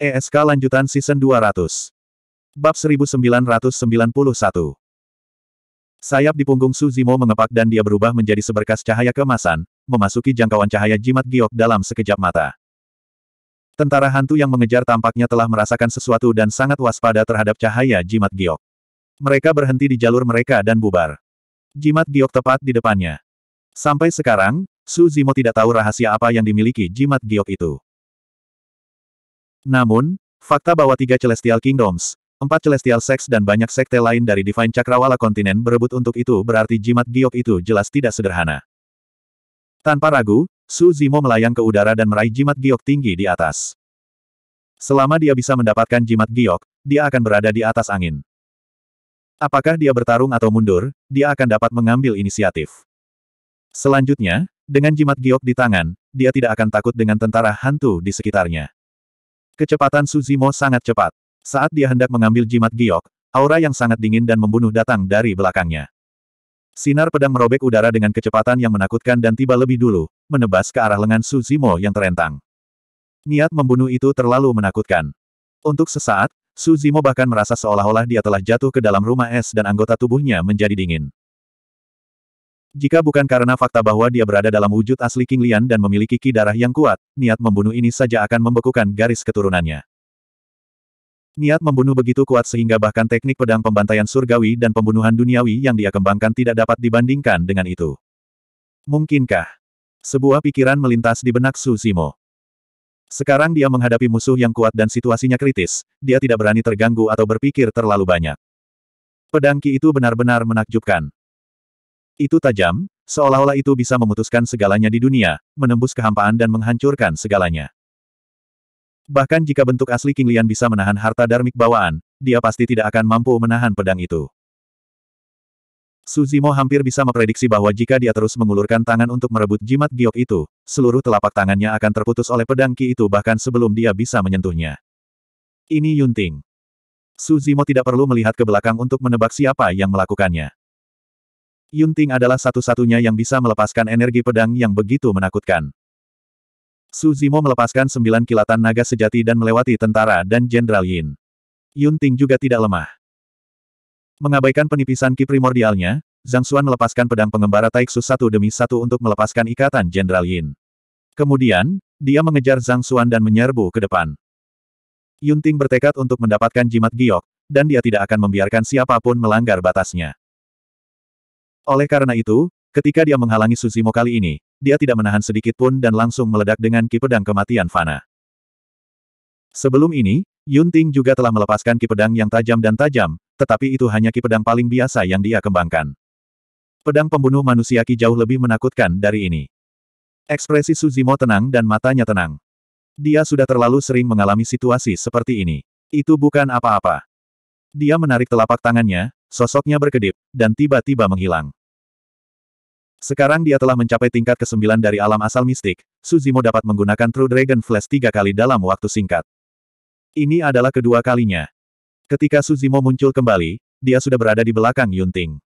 ESK lanjutan Season 200. Bab 1991. Sayap di punggung Suzimo mengepak dan dia berubah menjadi seberkas cahaya kemasan, memasuki jangkauan cahaya jimat giok dalam sekejap mata. Tentara hantu yang mengejar tampaknya telah merasakan sesuatu dan sangat waspada terhadap cahaya jimat giok. Mereka berhenti di jalur mereka dan bubar. Jimat giok tepat di depannya. Sampai sekarang, Su tidak tahu rahasia apa yang dimiliki jimat giok itu. Namun, fakta bahwa tiga Celestial Kingdoms, empat Celestial Sects dan banyak sekte lain dari Divine Cakrawala kontinen berebut untuk itu berarti jimat giok itu jelas tidak sederhana. Tanpa ragu, Su Zimo melayang ke udara dan meraih jimat giok tinggi di atas. Selama dia bisa mendapatkan jimat giok, dia akan berada di atas angin. Apakah dia bertarung atau mundur, dia akan dapat mengambil inisiatif. Selanjutnya, dengan jimat giok di tangan, dia tidak akan takut dengan tentara hantu di sekitarnya. Kecepatan Suzimo sangat cepat. Saat dia hendak mengambil jimat giok, aura yang sangat dingin dan membunuh datang dari belakangnya. Sinar pedang merobek udara dengan kecepatan yang menakutkan dan tiba lebih dulu, menebas ke arah lengan Suzimo yang terentang. Niat membunuh itu terlalu menakutkan. Untuk sesaat, Suzimo bahkan merasa seolah-olah dia telah jatuh ke dalam rumah es dan anggota tubuhnya menjadi dingin. Jika bukan karena fakta bahwa dia berada dalam wujud asli King Lian dan memiliki ki darah yang kuat, niat membunuh ini saja akan membekukan garis keturunannya. Niat membunuh begitu kuat sehingga bahkan teknik pedang pembantaian surgawi dan pembunuhan duniawi yang dia kembangkan tidak dapat dibandingkan dengan itu. Mungkinkah? Sebuah pikiran melintas di benak Su Zimo. Sekarang dia menghadapi musuh yang kuat dan situasinya kritis, dia tidak berani terganggu atau berpikir terlalu banyak. Pedang Ki itu benar-benar menakjubkan. Itu tajam, seolah-olah itu bisa memutuskan segalanya di dunia, menembus kehampaan dan menghancurkan segalanya. Bahkan jika bentuk asli King Lian bisa menahan harta darmik bawaan, dia pasti tidak akan mampu menahan pedang itu. Suzimo hampir bisa memprediksi bahwa jika dia terus mengulurkan tangan untuk merebut jimat giok itu, seluruh telapak tangannya akan terputus oleh pedang Ki itu bahkan sebelum dia bisa menyentuhnya. Ini Yunting. Suzimo tidak perlu melihat ke belakang untuk menebak siapa yang melakukannya. Ting adalah satu-satunya yang bisa melepaskan energi pedang yang begitu menakutkan. Su Zimo melepaskan sembilan kilatan naga sejati dan melewati tentara dan Jenderal Yin. Ting juga tidak lemah. Mengabaikan penipisan ki primordialnya, Zhang Xuan melepaskan pedang pengembara Taiksu satu demi satu untuk melepaskan ikatan Jenderal Yin. Kemudian, dia mengejar Zhang Xuan dan menyerbu ke depan. Yunting bertekad untuk mendapatkan jimat giok, dan dia tidak akan membiarkan siapapun melanggar batasnya. Oleh karena itu, ketika dia menghalangi Suzimo kali ini, dia tidak menahan sedikit pun dan langsung meledak dengan ki pedang kematian Fana. Sebelum ini, Yunting juga telah melepaskan ki pedang yang tajam dan tajam, tetapi itu hanya ki pedang paling biasa yang dia kembangkan. Pedang pembunuh manusia ki jauh lebih menakutkan dari ini. Ekspresi Suzimo tenang dan matanya tenang. Dia sudah terlalu sering mengalami situasi seperti ini. Itu bukan apa-apa. Dia menarik telapak tangannya, sosoknya berkedip, dan tiba-tiba menghilang. Sekarang dia telah mencapai tingkat ke-9 dari alam asal mistik, Suzimo dapat menggunakan True Dragon Flash tiga kali dalam waktu singkat. Ini adalah kedua kalinya. Ketika Suzimo muncul kembali, dia sudah berada di belakang Yunting.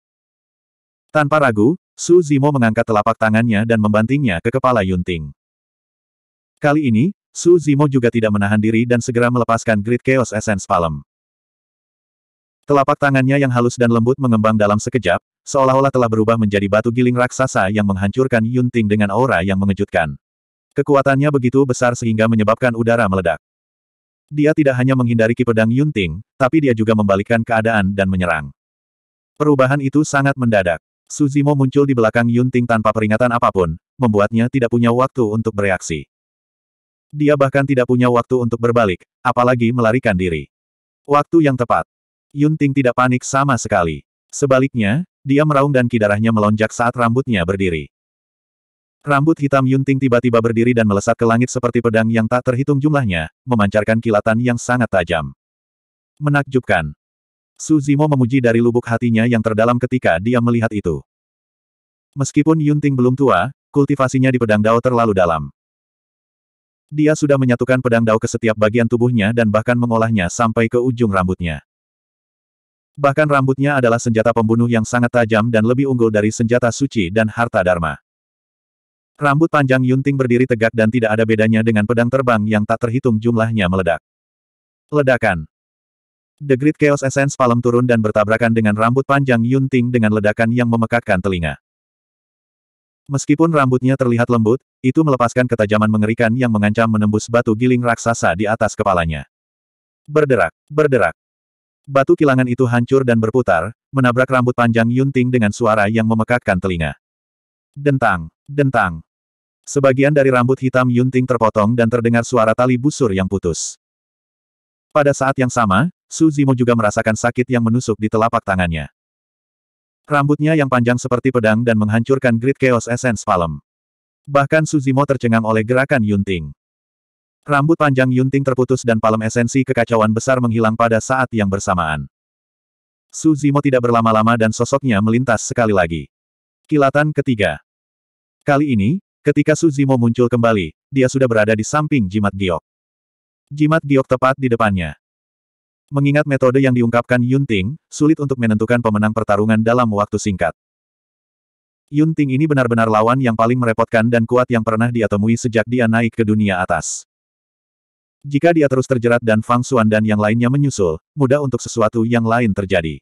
Tanpa ragu, Suzimo mengangkat telapak tangannya dan membantingnya ke kepala Yunting. Kali ini, Suzimo juga tidak menahan diri dan segera melepaskan Grid Chaos Essence Palm. Telapak tangannya yang halus dan lembut mengembang dalam sekejap, seolah-olah telah berubah menjadi batu giling raksasa yang menghancurkan Yunting dengan aura yang mengejutkan. Kekuatannya begitu besar sehingga menyebabkan udara meledak. Dia tidak hanya menghindari kipedang Yunting, tapi dia juga membalikkan keadaan dan menyerang. Perubahan itu sangat mendadak. Suzimo muncul di belakang Yunting tanpa peringatan apapun, membuatnya tidak punya waktu untuk bereaksi. Dia bahkan tidak punya waktu untuk berbalik, apalagi melarikan diri. Waktu yang tepat. Yun Ting tidak panik sama sekali. Sebaliknya, dia meraung dan kidarahnya melonjak saat rambutnya berdiri. Rambut hitam Yun Ting tiba-tiba berdiri dan melesat ke langit seperti pedang yang tak terhitung jumlahnya, memancarkan kilatan yang sangat tajam. Menakjubkan. Su Zimo memuji dari lubuk hatinya yang terdalam ketika dia melihat itu. Meskipun Yun Ting belum tua, kultivasinya di pedang Dao terlalu dalam. Dia sudah menyatukan pedang Dao ke setiap bagian tubuhnya dan bahkan mengolahnya sampai ke ujung rambutnya. Bahkan rambutnya adalah senjata pembunuh yang sangat tajam dan lebih unggul dari senjata suci dan harta dharma. Rambut panjang Yunting berdiri tegak dan tidak ada bedanya dengan pedang terbang yang tak terhitung jumlahnya meledak. Ledakan. The Great Chaos Essence palem turun dan bertabrakan dengan rambut panjang Yunting dengan ledakan yang memekakkan telinga. Meskipun rambutnya terlihat lembut, itu melepaskan ketajaman mengerikan yang mengancam menembus batu giling raksasa di atas kepalanya. Berderak, berderak. Batu kilangan itu hancur dan berputar, menabrak rambut panjang Yunting dengan suara yang memekakkan telinga. Dentang, dentang. Sebagian dari rambut hitam Yunting terpotong dan terdengar suara tali busur yang putus. Pada saat yang sama, Su Zimo juga merasakan sakit yang menusuk di telapak tangannya. Rambutnya yang panjang seperti pedang dan menghancurkan grid Chaos Essence Palem. Bahkan Su Zimo tercengang oleh gerakan Yunting. Rambut panjang Yunting terputus dan palem esensi kekacauan besar menghilang pada saat yang bersamaan. Su Zimo tidak berlama-lama dan sosoknya melintas sekali lagi. Kilatan ketiga. Kali ini, ketika Su Zimo muncul kembali, dia sudah berada di samping jimat giok. Jimat giok tepat di depannya. Mengingat metode yang diungkapkan Yunting, sulit untuk menentukan pemenang pertarungan dalam waktu singkat. Yunting ini benar-benar lawan yang paling merepotkan dan kuat yang pernah dia temui sejak dia naik ke dunia atas. Jika dia terus terjerat dan Fang Xuan dan yang lainnya menyusul, mudah untuk sesuatu yang lain terjadi.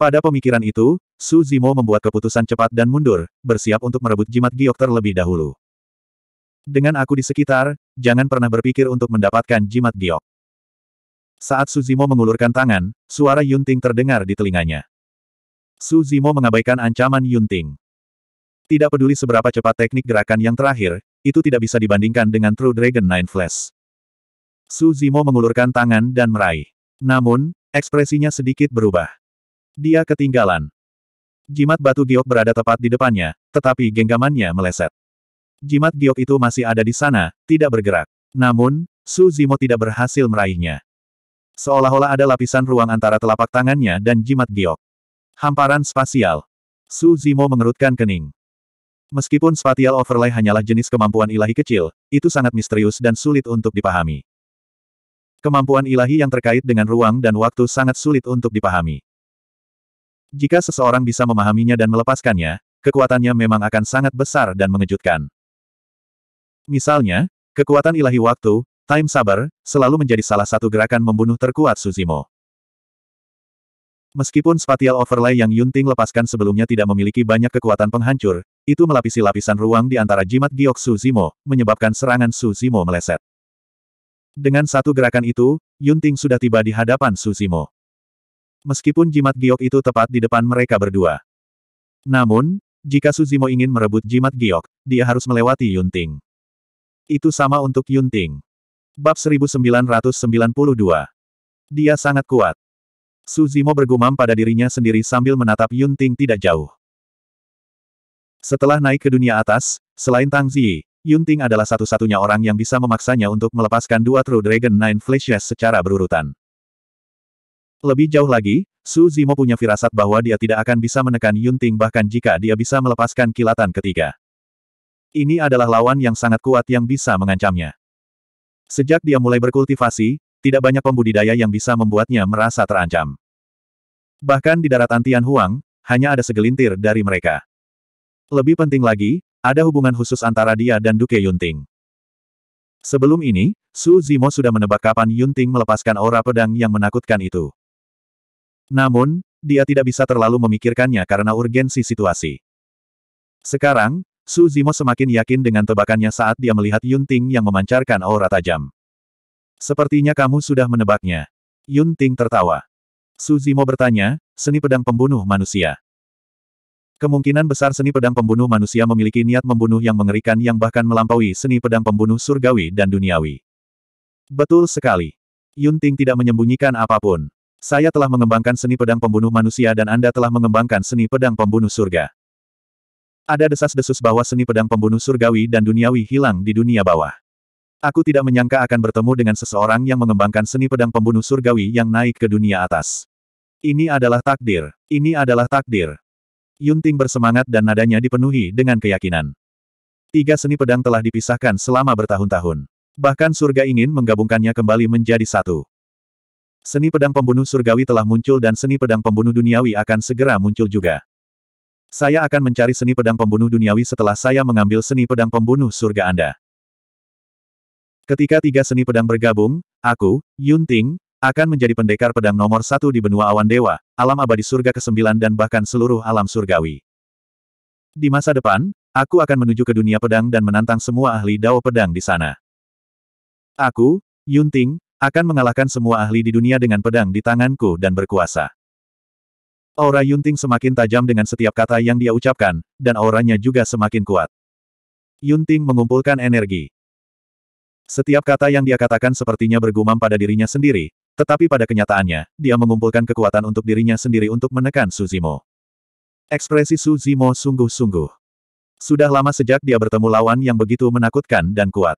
Pada pemikiran itu, Su Zimo membuat keputusan cepat dan mundur, bersiap untuk merebut jimat giok terlebih dahulu. Dengan aku di sekitar, jangan pernah berpikir untuk mendapatkan jimat giok. Saat Su Zimo mengulurkan tangan, suara Yunting terdengar di telinganya. Su Zimo mengabaikan ancaman Yunting. Tidak peduli seberapa cepat teknik gerakan yang terakhir, itu tidak bisa dibandingkan dengan True Dragon Nine Flash. Su Zimo mengulurkan tangan dan meraih. Namun, ekspresinya sedikit berubah. Dia ketinggalan. Jimat batu giok berada tepat di depannya, tetapi genggamannya meleset. Jimat giok itu masih ada di sana, tidak bergerak. Namun, Su Zimo tidak berhasil meraihnya. Seolah-olah ada lapisan ruang antara telapak tangannya dan jimat giok. Hamparan spasial. Su Zimo mengerutkan kening. Meskipun spatial overlay hanyalah jenis kemampuan ilahi kecil, itu sangat misterius dan sulit untuk dipahami. Kemampuan ilahi yang terkait dengan ruang dan waktu sangat sulit untuk dipahami. Jika seseorang bisa memahaminya dan melepaskannya, kekuatannya memang akan sangat besar dan mengejutkan. Misalnya, kekuatan ilahi waktu, time saber, selalu menjadi salah satu gerakan membunuh terkuat Suzimo. Meskipun spatial overlay yang Yunting lepaskan sebelumnya tidak memiliki banyak kekuatan penghancur, itu melapisi lapisan ruang di antara jimat giok Suzimo, menyebabkan serangan Suzimo meleset. Dengan satu gerakan itu, Yunting sudah tiba di hadapan Suzimo. Meskipun jimat giok itu tepat di depan mereka berdua. Namun, jika Suzimo ingin merebut jimat giok, dia harus melewati Yunting. Itu sama untuk Yunting. Bab 1992. Dia sangat kuat. Suzimo bergumam pada dirinya sendiri sambil menatap Yunting tidak jauh. Setelah naik ke dunia atas, selain Tang Ziyi, Ting adalah satu-satunya orang yang bisa memaksanya untuk melepaskan dua True Dragon Nine Flashes secara berurutan. Lebih jauh lagi, Su Zimo punya firasat bahwa dia tidak akan bisa menekan Yun Ting bahkan jika dia bisa melepaskan kilatan ketiga. Ini adalah lawan yang sangat kuat yang bisa mengancamnya. Sejak dia mulai berkultivasi, tidak banyak pembudidaya yang bisa membuatnya merasa terancam. Bahkan di darat Tian Huang, hanya ada segelintir dari mereka. Lebih penting lagi, ada hubungan khusus antara dia dan Duke Yunting. Sebelum ini, Su Zimo sudah menebak kapan Yunting melepaskan aura pedang yang menakutkan itu. Namun, dia tidak bisa terlalu memikirkannya karena urgensi situasi. Sekarang, Su Zimo semakin yakin dengan tebakannya saat dia melihat Yunting yang memancarkan aura tajam. Sepertinya kamu sudah menebaknya. Yunting tertawa. Su Zimo bertanya, seni pedang pembunuh manusia. Kemungkinan besar seni pedang pembunuh manusia memiliki niat membunuh yang mengerikan yang bahkan melampaui seni pedang pembunuh surgawi dan duniawi. Betul sekali. Yun Ting tidak menyembunyikan apapun. Saya telah mengembangkan seni pedang pembunuh manusia dan Anda telah mengembangkan seni pedang pembunuh surga. Ada desas-desus bahwa seni pedang pembunuh surgawi dan duniawi hilang di dunia bawah. Aku tidak menyangka akan bertemu dengan seseorang yang mengembangkan seni pedang pembunuh surgawi yang naik ke dunia atas. Ini adalah takdir. Ini adalah takdir. Yunting bersemangat dan nadanya dipenuhi dengan keyakinan. Tiga seni pedang telah dipisahkan selama bertahun-tahun. Bahkan surga ingin menggabungkannya kembali menjadi satu. Seni pedang pembunuh surgawi telah muncul dan seni pedang pembunuh duniawi akan segera muncul juga. Saya akan mencari seni pedang pembunuh duniawi setelah saya mengambil seni pedang pembunuh surga Anda. Ketika tiga seni pedang bergabung, aku, Yunting, akan menjadi pendekar pedang nomor satu di benua awan dewa, alam abadi surga ke-9 dan bahkan seluruh alam surgawi. Di masa depan, aku akan menuju ke dunia pedang dan menantang semua ahli dao pedang di sana. Aku, Yunting, akan mengalahkan semua ahli di dunia dengan pedang di tanganku dan berkuasa. Aura Yunting semakin tajam dengan setiap kata yang dia ucapkan, dan auranya juga semakin kuat. Yunting mengumpulkan energi. Setiap kata yang dia katakan sepertinya bergumam pada dirinya sendiri, tetapi pada kenyataannya, dia mengumpulkan kekuatan untuk dirinya sendiri untuk menekan Suzimo. Ekspresi Suzimo sungguh-sungguh. Sudah lama sejak dia bertemu lawan yang begitu menakutkan dan kuat.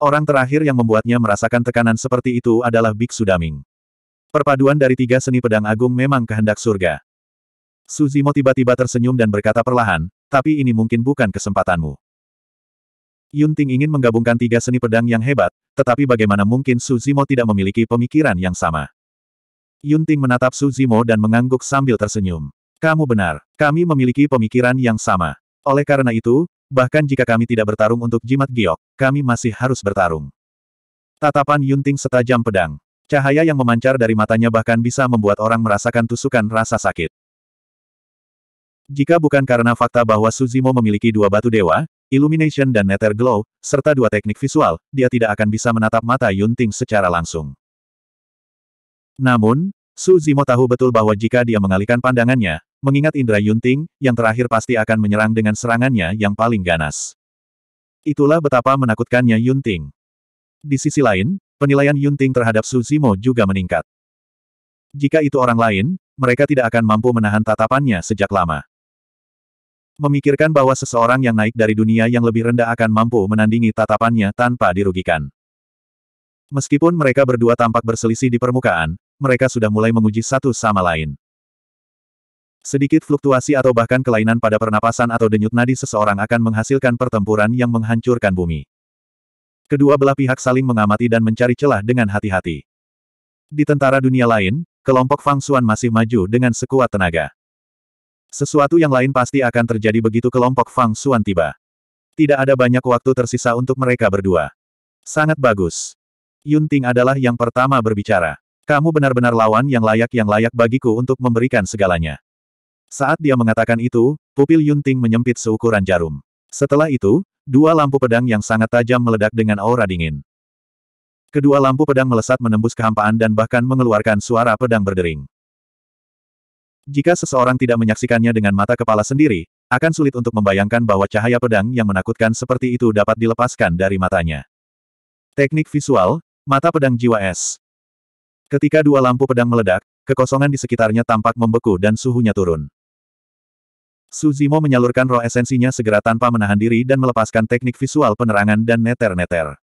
Orang terakhir yang membuatnya merasakan tekanan seperti itu adalah Big Sudaming. Perpaduan dari tiga seni pedang agung memang kehendak surga. Suzimo tiba-tiba tersenyum dan berkata perlahan, tapi ini mungkin bukan kesempatanmu. Yun Ting ingin menggabungkan tiga seni pedang yang hebat, tetapi bagaimana mungkin Su Zimo tidak memiliki pemikiran yang sama. Yun Ting menatap Su Zimo dan mengangguk sambil tersenyum. Kamu benar, kami memiliki pemikiran yang sama. Oleh karena itu, bahkan jika kami tidak bertarung untuk jimat giok, kami masih harus bertarung. Tatapan Yun Ting setajam pedang. Cahaya yang memancar dari matanya bahkan bisa membuat orang merasakan tusukan rasa sakit. Jika bukan karena fakta bahwa Suzimo memiliki dua batu dewa, illumination dan nether glow, serta dua teknik visual, dia tidak akan bisa menatap mata Yun Ting secara langsung. Namun, Su Zimo tahu betul bahwa jika dia mengalihkan pandangannya, mengingat Indra Yun Ting, yang terakhir pasti akan menyerang dengan serangannya yang paling ganas. Itulah betapa menakutkannya Yun Ting. Di sisi lain, penilaian Yun Ting terhadap Su Zimo juga meningkat. Jika itu orang lain, mereka tidak akan mampu menahan tatapannya sejak lama memikirkan bahwa seseorang yang naik dari dunia yang lebih rendah akan mampu menandingi tatapannya tanpa dirugikan. Meskipun mereka berdua tampak berselisih di permukaan, mereka sudah mulai menguji satu sama lain. Sedikit fluktuasi atau bahkan kelainan pada pernapasan atau denyut nadi seseorang akan menghasilkan pertempuran yang menghancurkan bumi. Kedua belah pihak saling mengamati dan mencari celah dengan hati-hati. Di tentara dunia lain, kelompok Fang Xuan masih maju dengan sekuat tenaga. Sesuatu yang lain pasti akan terjadi begitu kelompok Fang Xuan tiba. Tidak ada banyak waktu tersisa untuk mereka berdua. Sangat bagus. Yun Ting adalah yang pertama berbicara. Kamu benar-benar lawan yang layak yang layak bagiku untuk memberikan segalanya. Saat dia mengatakan itu, pupil Yun Ting menyempit seukuran jarum. Setelah itu, dua lampu pedang yang sangat tajam meledak dengan aura dingin. Kedua lampu pedang melesat menembus kehampaan dan bahkan mengeluarkan suara pedang berdering. Jika seseorang tidak menyaksikannya dengan mata kepala sendiri, akan sulit untuk membayangkan bahwa cahaya pedang yang menakutkan seperti itu dapat dilepaskan dari matanya. Teknik visual, mata pedang jiwa es. Ketika dua lampu pedang meledak, kekosongan di sekitarnya tampak membeku dan suhunya turun. Suzimo menyalurkan roh esensinya segera tanpa menahan diri dan melepaskan teknik visual penerangan dan neter-neter.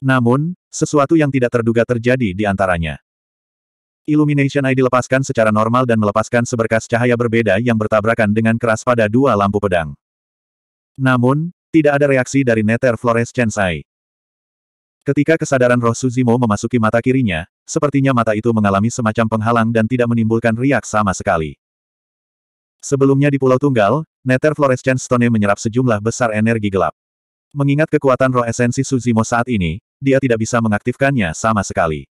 Namun, sesuatu yang tidak terduga terjadi di antaranya. Illumination Eye dilepaskan secara normal dan melepaskan seberkas cahaya berbeda yang bertabrakan dengan keras pada dua lampu pedang. Namun, tidak ada reaksi dari Nether Flores Sai. Ketika kesadaran roh Suzimo memasuki mata kirinya, sepertinya mata itu mengalami semacam penghalang dan tidak menimbulkan riak sama sekali. Sebelumnya di Pulau Tunggal, Nether Flores Stone menyerap sejumlah besar energi gelap. Mengingat kekuatan roh esensi Suzimo saat ini, dia tidak bisa mengaktifkannya sama sekali.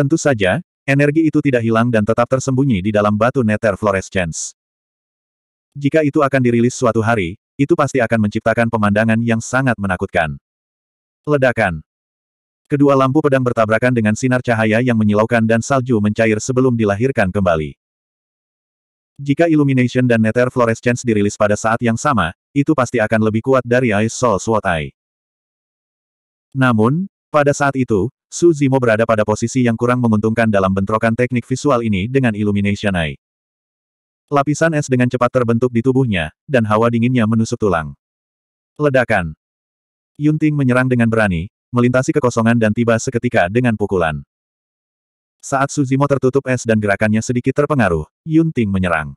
Tentu saja, energi itu tidak hilang dan tetap tersembunyi di dalam batu nether fluorescence. Jika itu akan dirilis suatu hari, itu pasti akan menciptakan pemandangan yang sangat menakutkan. Ledakan. Kedua lampu pedang bertabrakan dengan sinar cahaya yang menyilaukan dan salju mencair sebelum dilahirkan kembali. Jika Illumination dan Nether Fluorescence dirilis pada saat yang sama, itu pasti akan lebih kuat dari Ice Soul Sword Eye. Namun, pada saat itu, Su Zimo berada pada posisi yang kurang menguntungkan dalam bentrokan teknik visual ini dengan Illumination Eye. Lapisan es dengan cepat terbentuk di tubuhnya, dan hawa dinginnya menusuk tulang. Ledakan. Yunting menyerang dengan berani, melintasi kekosongan dan tiba seketika dengan pukulan. Saat Suzimo tertutup es dan gerakannya sedikit terpengaruh, Yunting menyerang.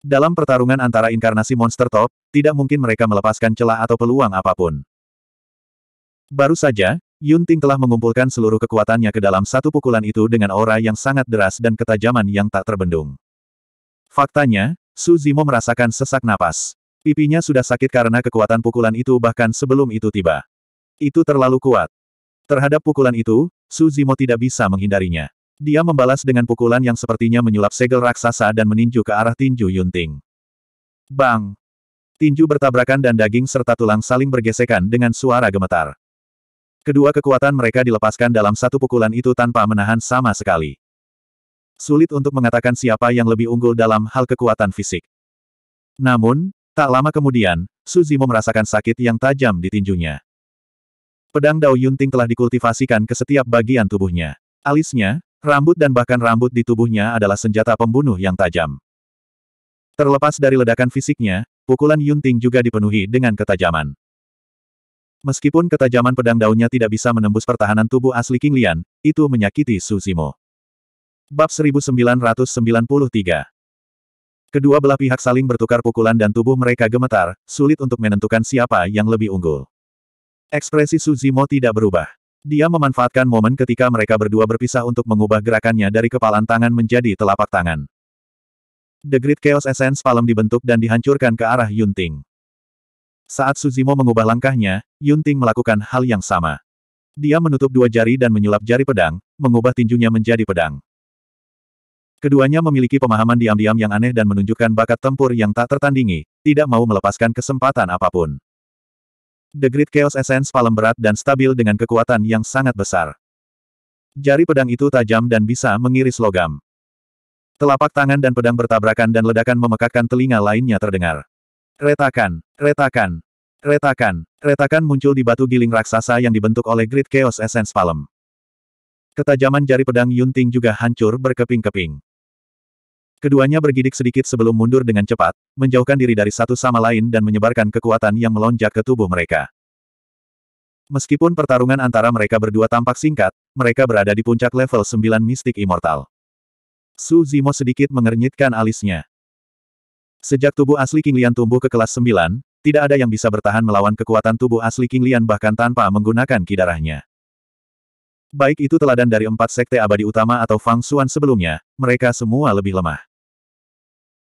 Dalam pertarungan antara inkarnasi monster top, tidak mungkin mereka melepaskan celah atau peluang apapun. Baru saja, Yun Ting telah mengumpulkan seluruh kekuatannya ke dalam satu pukulan itu dengan aura yang sangat deras dan ketajaman yang tak terbendung. Faktanya, Su Zimo merasakan sesak napas. Pipinya sudah sakit karena kekuatan pukulan itu bahkan sebelum itu tiba. Itu terlalu kuat. Terhadap pukulan itu, Su Zimo tidak bisa menghindarinya. Dia membalas dengan pukulan yang sepertinya menyulap segel raksasa dan meninju ke arah tinju Yun Ting. Bang! Tinju bertabrakan dan daging serta tulang saling bergesekan dengan suara gemetar. Kedua kekuatan mereka dilepaskan dalam satu pukulan itu tanpa menahan sama sekali. Sulit untuk mengatakan siapa yang lebih unggul dalam hal kekuatan fisik. Namun, tak lama kemudian, Suzimo merasakan sakit yang tajam di tinjunya. Pedang Dao Yunting telah dikultivasikan ke setiap bagian tubuhnya. Alisnya, rambut dan bahkan rambut di tubuhnya adalah senjata pembunuh yang tajam. Terlepas dari ledakan fisiknya, pukulan Yunting juga dipenuhi dengan ketajaman. Meskipun ketajaman pedang daunnya tidak bisa menembus pertahanan tubuh asli King Lian, itu menyakiti Su Zimo. Bab 1993 Kedua belah pihak saling bertukar pukulan dan tubuh mereka gemetar, sulit untuk menentukan siapa yang lebih unggul. Ekspresi Su Zimo tidak berubah. Dia memanfaatkan momen ketika mereka berdua berpisah untuk mengubah gerakannya dari kepalan tangan menjadi telapak tangan. The Great Chaos Essence Palem dibentuk dan dihancurkan ke arah Yunting. Saat Suzimo mengubah langkahnya, Yunting melakukan hal yang sama. Dia menutup dua jari dan menyulap jari pedang, mengubah tinjunya menjadi pedang. Keduanya memiliki pemahaman diam-diam yang aneh dan menunjukkan bakat tempur yang tak tertandingi, tidak mau melepaskan kesempatan apapun. The Great Chaos Essence palem berat dan stabil dengan kekuatan yang sangat besar. Jari pedang itu tajam dan bisa mengiris logam. Telapak tangan dan pedang bertabrakan dan ledakan memekakkan telinga lainnya terdengar. Retakan, retakan, retakan, retakan muncul di batu giling raksasa yang dibentuk oleh Great Chaos Essence Palm. Ketajaman jari pedang Yunting juga hancur berkeping-keping. Keduanya bergidik sedikit sebelum mundur dengan cepat, menjauhkan diri dari satu sama lain dan menyebarkan kekuatan yang melonjak ke tubuh mereka. Meskipun pertarungan antara mereka berdua tampak singkat, mereka berada di puncak level 9 mistik immortal. Su Zimo sedikit mengernyitkan alisnya. Sejak tubuh asli King Lian tumbuh ke kelas 9, tidak ada yang bisa bertahan melawan kekuatan tubuh asli King Lian bahkan tanpa menggunakan kidarahnya. Baik itu teladan dari empat sekte abadi utama atau Fang Xuan sebelumnya, mereka semua lebih lemah.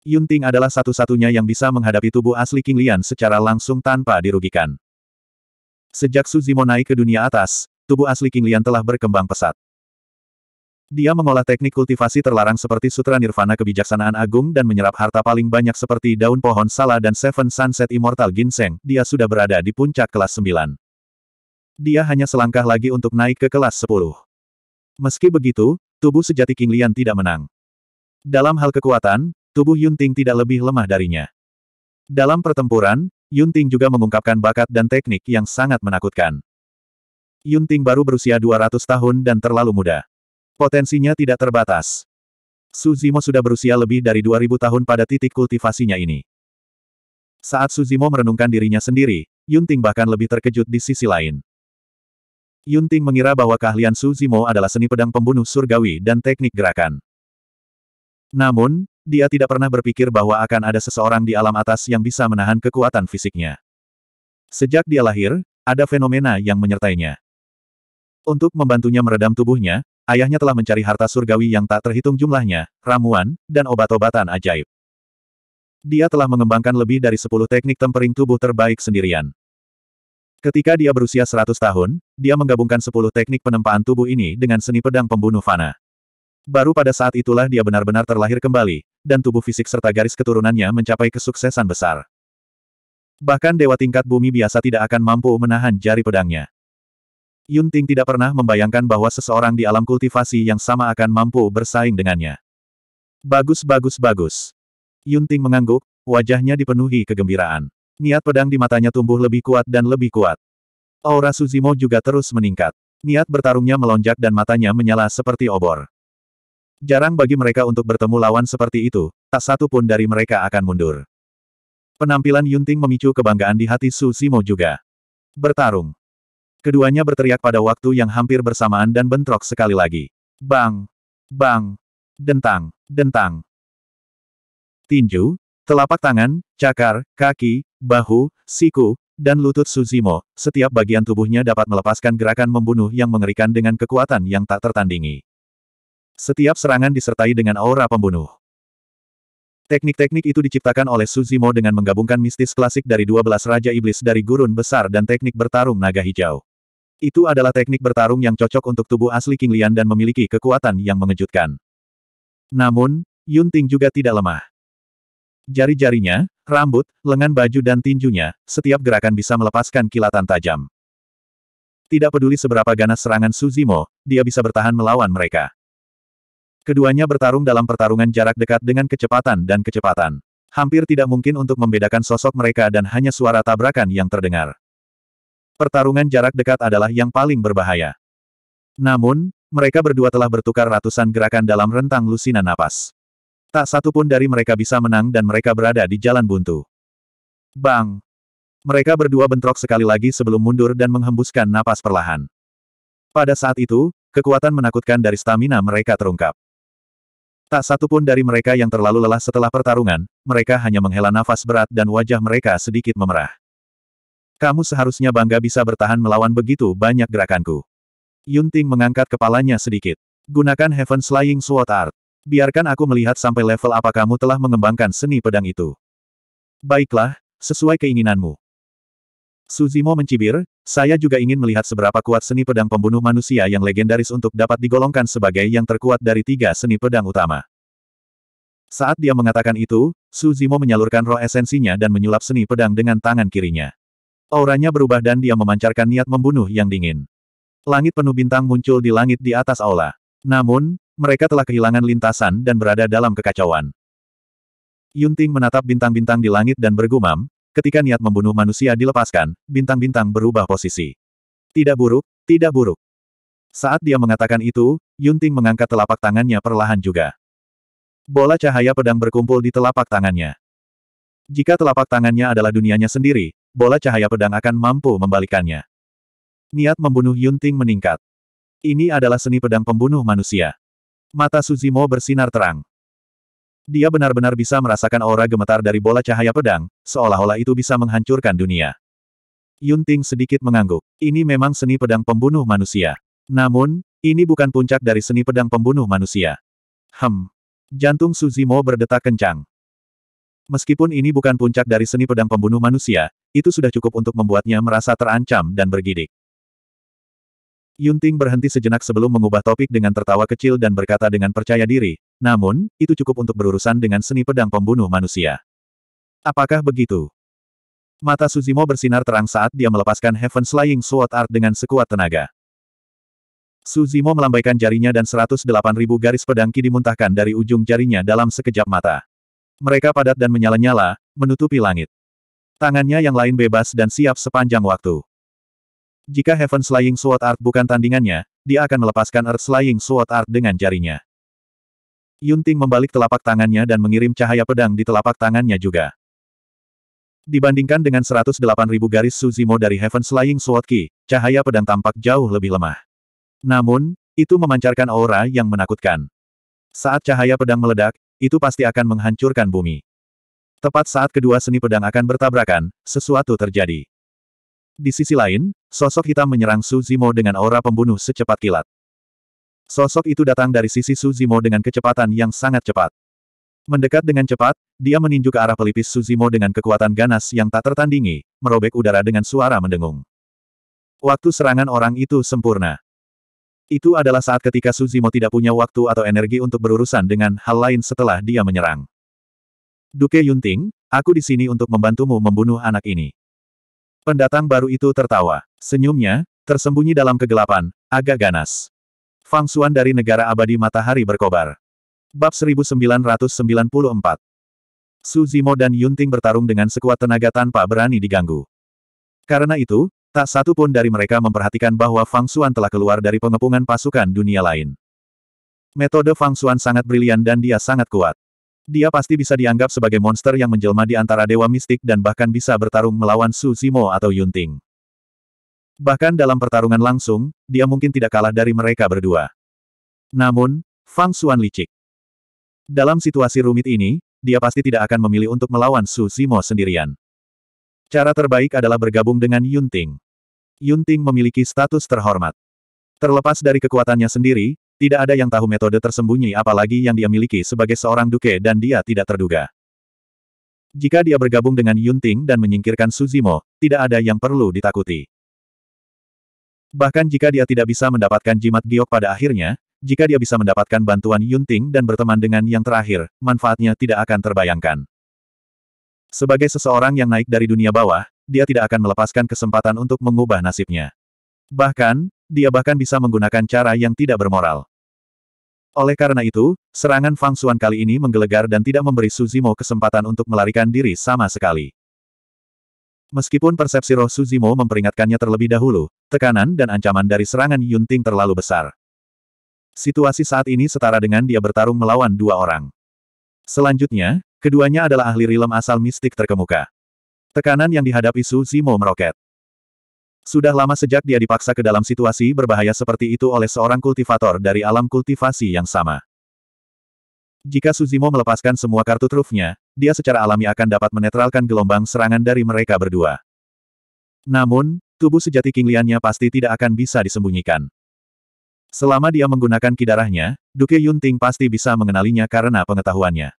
Yun Ting adalah satu-satunya yang bisa menghadapi tubuh asli King Lian secara langsung tanpa dirugikan. Sejak Suzimo naik ke dunia atas, tubuh asli King Lian telah berkembang pesat. Dia mengolah teknik kultivasi terlarang seperti Sutra Nirvana Kebijaksanaan Agung dan menyerap harta paling banyak seperti daun pohon sala dan Seven Sunset Immortal Ginseng. Dia sudah berada di puncak kelas 9. Dia hanya selangkah lagi untuk naik ke kelas 10. Meski begitu, tubuh sejati King Lian tidak menang. Dalam hal kekuatan, tubuh Yun Ting tidak lebih lemah darinya. Dalam pertempuran, Yun Ting juga mengungkapkan bakat dan teknik yang sangat menakutkan. Yun Ting baru berusia 200 tahun dan terlalu muda. Potensinya tidak terbatas. Suzimo sudah berusia lebih dari 2000 tahun pada titik kultivasinya ini. Saat Suzimo merenungkan dirinya sendiri, Yunting bahkan lebih terkejut di sisi lain. Yunting mengira bahwa keahlian Suzimo adalah seni pedang pembunuh surgawi dan teknik gerakan. Namun, dia tidak pernah berpikir bahwa akan ada seseorang di alam atas yang bisa menahan kekuatan fisiknya. Sejak dia lahir, ada fenomena yang menyertainya. Untuk membantunya meredam tubuhnya, ayahnya telah mencari harta surgawi yang tak terhitung jumlahnya, ramuan, dan obat-obatan ajaib. Dia telah mengembangkan lebih dari sepuluh teknik tempering tubuh terbaik sendirian. Ketika dia berusia seratus tahun, dia menggabungkan sepuluh teknik penempaan tubuh ini dengan seni pedang pembunuh fana. Baru pada saat itulah dia benar-benar terlahir kembali, dan tubuh fisik serta garis keturunannya mencapai kesuksesan besar. Bahkan dewa tingkat bumi biasa tidak akan mampu menahan jari pedangnya. Yun Ting tidak pernah membayangkan bahwa seseorang di alam kultivasi yang sama akan mampu bersaing dengannya. Bagus bagus bagus. Yun Ting mengangguk, wajahnya dipenuhi kegembiraan. Niat pedang di matanya tumbuh lebih kuat dan lebih kuat. Aura Suzimo juga terus meningkat. Niat bertarungnya melonjak dan matanya menyala seperti obor. Jarang bagi mereka untuk bertemu lawan seperti itu, tak satu pun dari mereka akan mundur. Penampilan Yunting memicu kebanggaan di hati Suzimo juga. Bertarung. Keduanya berteriak pada waktu yang hampir bersamaan dan bentrok sekali lagi. Bang! Bang! Dentang! Dentang! Tinju, telapak tangan, cakar, kaki, bahu, siku, dan lutut Suzimo, setiap bagian tubuhnya dapat melepaskan gerakan membunuh yang mengerikan dengan kekuatan yang tak tertandingi. Setiap serangan disertai dengan aura pembunuh. Teknik-teknik itu diciptakan oleh Suzimo dengan menggabungkan mistis klasik dari 12 Raja Iblis dari gurun besar dan teknik bertarung naga hijau. Itu adalah teknik bertarung yang cocok untuk tubuh asli King Lian dan memiliki kekuatan yang mengejutkan. Namun, Yun Ting juga tidak lemah. Jari-jarinya, rambut, lengan baju dan tinjunya, setiap gerakan bisa melepaskan kilatan tajam. Tidak peduli seberapa ganas serangan Suzimo, dia bisa bertahan melawan mereka. Keduanya bertarung dalam pertarungan jarak dekat dengan kecepatan dan kecepatan. Hampir tidak mungkin untuk membedakan sosok mereka dan hanya suara tabrakan yang terdengar. Pertarungan jarak dekat adalah yang paling berbahaya. Namun, mereka berdua telah bertukar ratusan gerakan dalam rentang lusinan napas. Tak satu pun dari mereka bisa menang dan mereka berada di jalan buntu. Bang! Mereka berdua bentrok sekali lagi sebelum mundur dan menghembuskan napas perlahan. Pada saat itu, kekuatan menakutkan dari stamina mereka terungkap. Tak satu pun dari mereka yang terlalu lelah setelah pertarungan, mereka hanya menghela nafas berat dan wajah mereka sedikit memerah. Kamu seharusnya bangga bisa bertahan melawan begitu banyak gerakanku. Yunting mengangkat kepalanya sedikit. Gunakan Heaven Slaying Sword Art. Biarkan aku melihat sampai level apa kamu telah mengembangkan seni pedang itu. Baiklah, sesuai keinginanmu. Suzimo mencibir, saya juga ingin melihat seberapa kuat seni pedang pembunuh manusia yang legendaris untuk dapat digolongkan sebagai yang terkuat dari tiga seni pedang utama. Saat dia mengatakan itu, Suzimo menyalurkan roh esensinya dan menyulap seni pedang dengan tangan kirinya. Auranya berubah dan dia memancarkan niat membunuh yang dingin. Langit penuh bintang muncul di langit di atas aula. Namun, mereka telah kehilangan lintasan dan berada dalam kekacauan. Yunting menatap bintang-bintang di langit dan bergumam, ketika niat membunuh manusia dilepaskan, bintang-bintang berubah posisi. Tidak buruk, tidak buruk. Saat dia mengatakan itu, Yunting mengangkat telapak tangannya perlahan juga. Bola cahaya pedang berkumpul di telapak tangannya. Jika telapak tangannya adalah dunianya sendiri, bola cahaya pedang akan mampu membalikannya. Niat membunuh Yunting meningkat. Ini adalah seni pedang pembunuh manusia. Mata Suzimo bersinar terang. Dia benar-benar bisa merasakan aura gemetar dari bola cahaya pedang, seolah-olah itu bisa menghancurkan dunia. Yunting sedikit mengangguk. Ini memang seni pedang pembunuh manusia. Namun, ini bukan puncak dari seni pedang pembunuh manusia. Hem. Jantung Suzimo berdetak kencang. Meskipun ini bukan puncak dari seni pedang pembunuh manusia, itu sudah cukup untuk membuatnya merasa terancam dan bergidik. Yunting berhenti sejenak sebelum mengubah topik dengan tertawa kecil dan berkata dengan percaya diri, namun, itu cukup untuk berurusan dengan seni pedang pembunuh manusia. Apakah begitu? Mata Suzimo bersinar terang saat dia melepaskan Heaven Slaying Sword Art dengan sekuat tenaga. Suzimo melambaikan jarinya dan 108.000 garis pedang ki dimuntahkan dari ujung jarinya dalam sekejap mata. Mereka padat dan menyala-nyala, menutupi langit. Tangannya yang lain bebas dan siap sepanjang waktu. Jika Heaven Slaying Sword Art bukan tandingannya, dia akan melepaskan Earth Slaying Sword Art dengan jarinya. Yunting membalik telapak tangannya dan mengirim cahaya pedang di telapak tangannya juga. Dibandingkan dengan 108.000 garis Suzimo dari Heaven Slaying Sword Ki, cahaya pedang tampak jauh lebih lemah. Namun, itu memancarkan aura yang menakutkan. Saat cahaya pedang meledak, itu pasti akan menghancurkan bumi. Tepat saat kedua seni pedang akan bertabrakan, sesuatu terjadi. Di sisi lain, sosok hitam menyerang Suzimo dengan aura pembunuh secepat kilat. Sosok itu datang dari sisi Suzimo dengan kecepatan yang sangat cepat. Mendekat dengan cepat, dia meninju ke arah pelipis Suzimo dengan kekuatan ganas yang tak tertandingi, merobek udara dengan suara mendengung. Waktu serangan orang itu sempurna. Itu adalah saat ketika Suzimo tidak punya waktu atau energi untuk berurusan dengan hal lain setelah dia menyerang. Duke Yunting, aku di sini untuk membantumu membunuh anak ini. Pendatang baru itu tertawa. Senyumnya, tersembunyi dalam kegelapan, agak ganas. Fang Xuan dari negara abadi matahari berkobar. Bab 1994 Su Zimo dan Yunting bertarung dengan sekuat tenaga tanpa berani diganggu. Karena itu, tak satu pun dari mereka memperhatikan bahwa Fang Xuan telah keluar dari pengepungan pasukan dunia lain. Metode Fang Xuan sangat brilian dan dia sangat kuat. Dia pasti bisa dianggap sebagai monster yang menjelma di antara dewa mistik dan bahkan bisa bertarung melawan Su Zimo atau Yunting. Bahkan dalam pertarungan langsung, dia mungkin tidak kalah dari mereka berdua. Namun, Fang Xuan licik. Dalam situasi rumit ini, dia pasti tidak akan memilih untuk melawan Su Zimo sendirian. Cara terbaik adalah bergabung dengan Yunting. Yunting memiliki status terhormat. Terlepas dari kekuatannya sendiri, tidak ada yang tahu metode tersembunyi apalagi yang dia miliki sebagai seorang duke dan dia tidak terduga. Jika dia bergabung dengan Yunting dan menyingkirkan Suzimo, tidak ada yang perlu ditakuti. Bahkan jika dia tidak bisa mendapatkan jimat giok pada akhirnya, jika dia bisa mendapatkan bantuan Yunting dan berteman dengan yang terakhir, manfaatnya tidak akan terbayangkan. Sebagai seseorang yang naik dari dunia bawah, dia tidak akan melepaskan kesempatan untuk mengubah nasibnya. Bahkan, dia bahkan bisa menggunakan cara yang tidak bermoral. Oleh karena itu, serangan Fang Xuan kali ini menggelegar dan tidak memberi Suzimo kesempatan untuk melarikan diri sama sekali. Meskipun persepsi roh Suzimo memperingatkannya terlebih dahulu, tekanan dan ancaman dari serangan Yunting terlalu besar. Situasi saat ini setara dengan dia bertarung melawan dua orang. Selanjutnya, keduanya adalah ahli rilem asal mistik terkemuka. Tekanan yang dihadapi Suzimo meroket. Sudah lama sejak dia dipaksa ke dalam situasi berbahaya seperti itu oleh seorang kultivator dari alam kultivasi yang sama. Jika Suzimo melepaskan semua kartu trufnya, dia secara alami akan dapat menetralkan gelombang serangan dari mereka berdua. Namun, tubuh sejati King kingliannya pasti tidak akan bisa disembunyikan. Selama dia menggunakan kidarahnya, Duke Yunting pasti bisa mengenalinya karena pengetahuannya.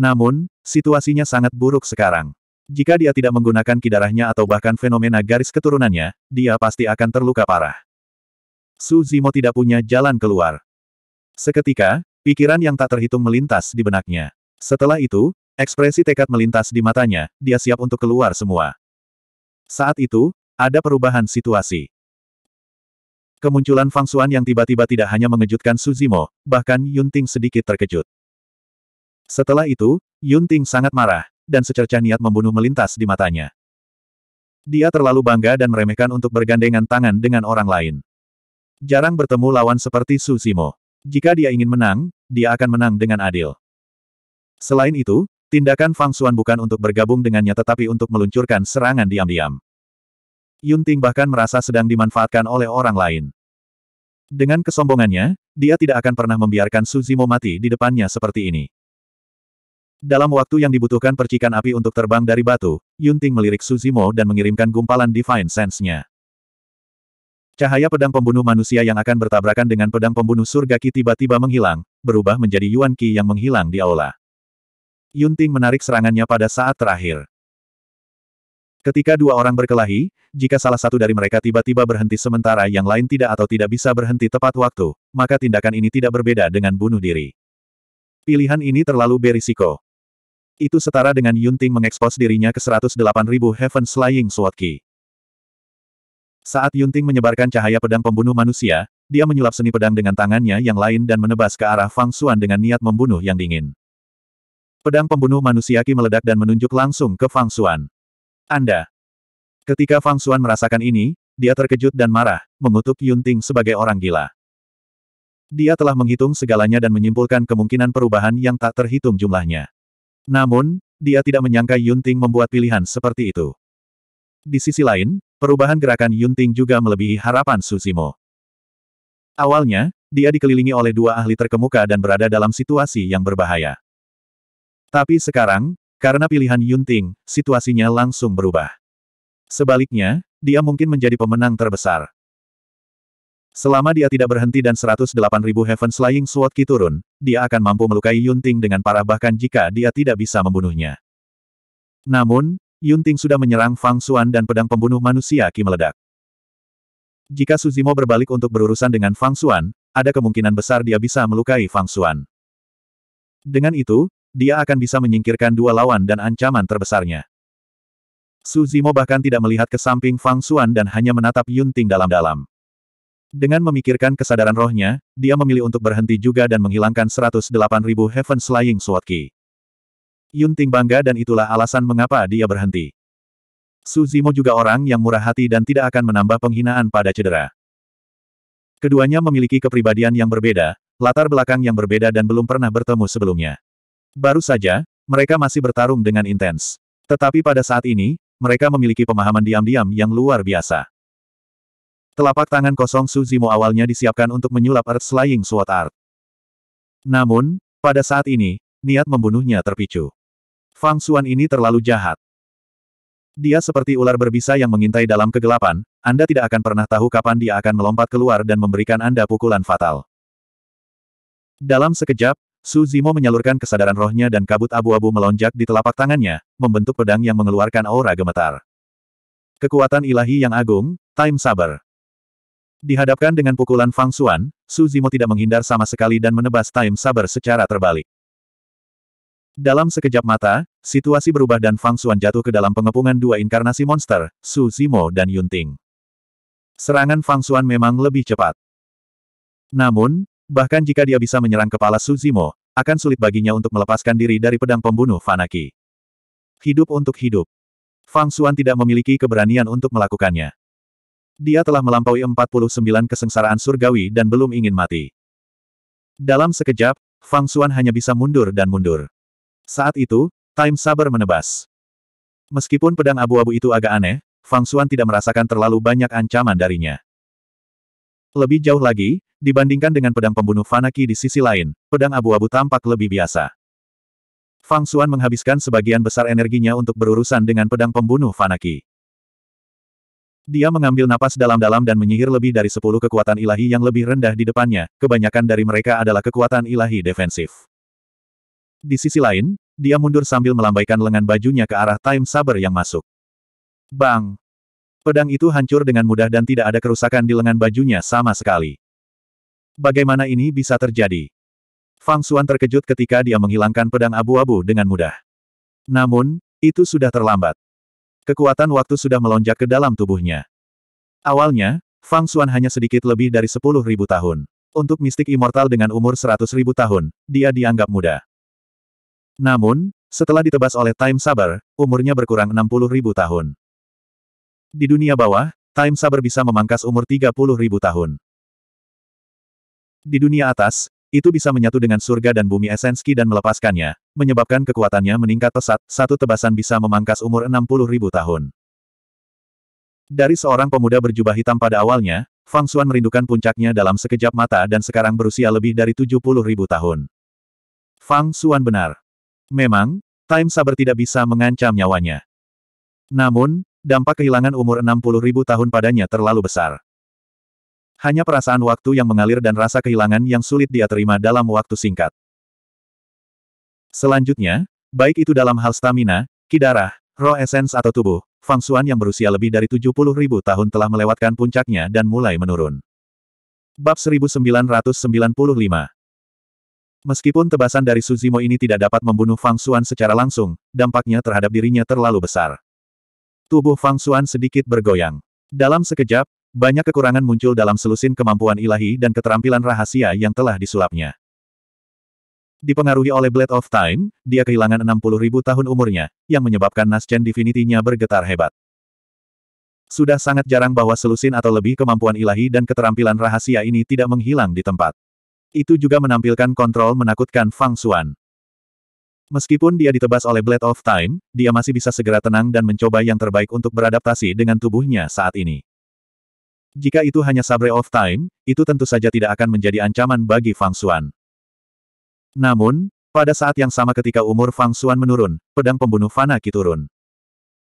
Namun, situasinya sangat buruk sekarang. Jika dia tidak menggunakan kidarahnya atau bahkan fenomena garis keturunannya, dia pasti akan terluka parah. Su Zimo tidak punya jalan keluar. Seketika, pikiran yang tak terhitung melintas di benaknya. Setelah itu, ekspresi tekad melintas di matanya, dia siap untuk keluar semua. Saat itu, ada perubahan situasi. Kemunculan Fang Xuan yang tiba-tiba tidak hanya mengejutkan Su Zimo, bahkan Yunting sedikit terkejut. Setelah itu, Yunting sangat marah, dan secercah niat membunuh melintas di matanya. Dia terlalu bangga dan meremehkan untuk bergandengan tangan dengan orang lain. Jarang bertemu lawan seperti Su Zimo. Jika dia ingin menang, dia akan menang dengan adil. Selain itu, tindakan Fang Xuan bukan untuk bergabung dengannya tetapi untuk meluncurkan serangan diam-diam. Yun Ting bahkan merasa sedang dimanfaatkan oleh orang lain. Dengan kesombongannya, dia tidak akan pernah membiarkan Suzimo mati di depannya seperti ini. Dalam waktu yang dibutuhkan percikan api untuk terbang dari batu, Yunting melirik Suzimo dan mengirimkan gumpalan Divine Sense-nya. Cahaya pedang pembunuh manusia yang akan bertabrakan dengan pedang pembunuh surga Ki tiba-tiba menghilang, berubah menjadi Yuan Qi yang menghilang di aula. Yunting menarik serangannya pada saat terakhir. Ketika dua orang berkelahi, jika salah satu dari mereka tiba-tiba berhenti sementara yang lain tidak atau tidak bisa berhenti tepat waktu, maka tindakan ini tidak berbeda dengan bunuh diri. Pilihan ini terlalu berisiko. Itu setara dengan Yunting mengekspos dirinya ke 108.000 Heaven Slaying Sword Key. Saat Yunting menyebarkan cahaya pedang pembunuh manusia, dia menyulap seni pedang dengan tangannya yang lain dan menebas ke arah Fang Xuan dengan niat membunuh yang dingin. Pedang pembunuh manusia Ki meledak dan menunjuk langsung ke Fang Xuan. Anda. Ketika Fang Xuan merasakan ini, dia terkejut dan marah, mengutuk Yunting sebagai orang gila. Dia telah menghitung segalanya dan menyimpulkan kemungkinan perubahan yang tak terhitung jumlahnya. Namun, dia tidak menyangka Yunting membuat pilihan seperti itu. Di sisi lain, perubahan gerakan Yunting juga melebihi harapan Susimo. Awalnya, dia dikelilingi oleh dua ahli terkemuka dan berada dalam situasi yang berbahaya. Tapi sekarang, karena pilihan Yunting, situasinya langsung berubah. Sebaliknya, dia mungkin menjadi pemenang terbesar. Selama dia tidak berhenti dan 108.000 Heaven Slaying Sword Ki turun, dia akan mampu melukai Yunting dengan parah bahkan jika dia tidak bisa membunuhnya. Namun, Yunting sudah menyerang Fang Xuan dan pedang pembunuh manusia Ki meledak. Jika Suzimo berbalik untuk berurusan dengan Fang Xuan, ada kemungkinan besar dia bisa melukai Fang Xuan. Dengan itu, dia akan bisa menyingkirkan dua lawan dan ancaman terbesarnya. Suzimo bahkan tidak melihat ke samping Fang Xuan dan hanya menatap Yunting dalam-dalam. Dengan memikirkan kesadaran rohnya, dia memilih untuk berhenti juga dan menghilangkan 108.000 Heaven Slaying Sword Yun Yunting bangga dan itulah alasan mengapa dia berhenti. Suzimo juga orang yang murah hati dan tidak akan menambah penghinaan pada cedera. Keduanya memiliki kepribadian yang berbeda, latar belakang yang berbeda dan belum pernah bertemu sebelumnya. Baru saja, mereka masih bertarung dengan intens. Tetapi pada saat ini, mereka memiliki pemahaman diam-diam yang luar biasa. Telapak tangan kosong Su Zimo awalnya disiapkan untuk menyulap Earth Slaying Sword Art. Namun, pada saat ini, niat membunuhnya terpicu. Fang Xuan ini terlalu jahat. Dia seperti ular berbisa yang mengintai dalam kegelapan, Anda tidak akan pernah tahu kapan dia akan melompat keluar dan memberikan Anda pukulan fatal. Dalam sekejap, Su Zimo menyalurkan kesadaran rohnya dan kabut abu-abu melonjak di telapak tangannya, membentuk pedang yang mengeluarkan aura gemetar. Kekuatan ilahi yang agung, Time Saber. Dihadapkan dengan pukulan Fang Xuan, Su Zimo tidak menghindar sama sekali dan menebas Time Saber secara terbalik. Dalam sekejap mata, situasi berubah dan Fang Xuan jatuh ke dalam pengepungan dua inkarnasi monster, Su Zimo dan Yun Ting. Serangan Fang Xuan memang lebih cepat. Namun, bahkan jika dia bisa menyerang kepala Su Zimo, akan sulit baginya untuk melepaskan diri dari pedang pembunuh Fanaki. Hidup untuk hidup. Fang Xuan tidak memiliki keberanian untuk melakukannya. Dia telah melampaui 49 kesengsaraan surgawi dan belum ingin mati. Dalam sekejap, Fang Xuan hanya bisa mundur dan mundur. Saat itu, Time Saber menebas. Meskipun pedang abu-abu itu agak aneh, Fang Xuan tidak merasakan terlalu banyak ancaman darinya. Lebih jauh lagi, dibandingkan dengan pedang pembunuh Fanaki di sisi lain, pedang abu-abu tampak lebih biasa. Fang Xuan menghabiskan sebagian besar energinya untuk berurusan dengan pedang pembunuh Fanaki. Dia mengambil napas dalam-dalam dan menyihir lebih dari sepuluh kekuatan ilahi yang lebih rendah di depannya, kebanyakan dari mereka adalah kekuatan ilahi defensif. Di sisi lain, dia mundur sambil melambaikan lengan bajunya ke arah Time Saber yang masuk. Bang! Pedang itu hancur dengan mudah dan tidak ada kerusakan di lengan bajunya sama sekali. Bagaimana ini bisa terjadi? Fang Xuan terkejut ketika dia menghilangkan pedang abu-abu dengan mudah. Namun, itu sudah terlambat. Kekuatan waktu sudah melonjak ke dalam tubuhnya. Awalnya, Fang Xuan hanya sedikit lebih dari sepuluh ribu tahun. Untuk mistik immortal dengan umur seratus ribu tahun, dia dianggap muda. Namun, setelah ditebas oleh Time Saber, umurnya berkurang enam puluh ribu tahun. Di dunia bawah, Time Saber bisa memangkas umur tiga puluh ribu tahun. Di dunia atas, itu bisa menyatu dengan surga dan bumi esenski dan melepaskannya, menyebabkan kekuatannya meningkat pesat, satu tebasan bisa memangkas umur 60 ribu tahun. Dari seorang pemuda berjubah hitam pada awalnya, Fang Xuan merindukan puncaknya dalam sekejap mata dan sekarang berusia lebih dari 70 ribu tahun. Fang Xuan benar. Memang, Time Saber tidak bisa mengancam nyawanya. Namun, dampak kehilangan umur 60 ribu tahun padanya terlalu besar. Hanya perasaan waktu yang mengalir dan rasa kehilangan yang sulit dia terima dalam waktu singkat. Selanjutnya, baik itu dalam hal stamina, kidarah, roh essence atau tubuh, Fang Xuan yang berusia lebih dari 70 ribu tahun telah melewatkan puncaknya dan mulai menurun. Bab 1995 Meskipun tebasan dari Suzimo ini tidak dapat membunuh Fang Xuan secara langsung, dampaknya terhadap dirinya terlalu besar. Tubuh Fang Xuan sedikit bergoyang. Dalam sekejap, banyak kekurangan muncul dalam selusin kemampuan ilahi dan keterampilan rahasia yang telah disulapnya. Dipengaruhi oleh Blade of Time, dia kehilangan 60.000 tahun umurnya, yang menyebabkan Naschen Divinity-nya bergetar hebat. Sudah sangat jarang bahwa selusin atau lebih kemampuan ilahi dan keterampilan rahasia ini tidak menghilang di tempat. Itu juga menampilkan kontrol menakutkan Fang Xuan. Meskipun dia ditebas oleh Blade of Time, dia masih bisa segera tenang dan mencoba yang terbaik untuk beradaptasi dengan tubuhnya saat ini. Jika itu hanya Sabre of Time, itu tentu saja tidak akan menjadi ancaman bagi Fang Xuan. Namun, pada saat yang sama ketika umur Fang Xuan menurun, pedang pembunuh Fana Ki turun.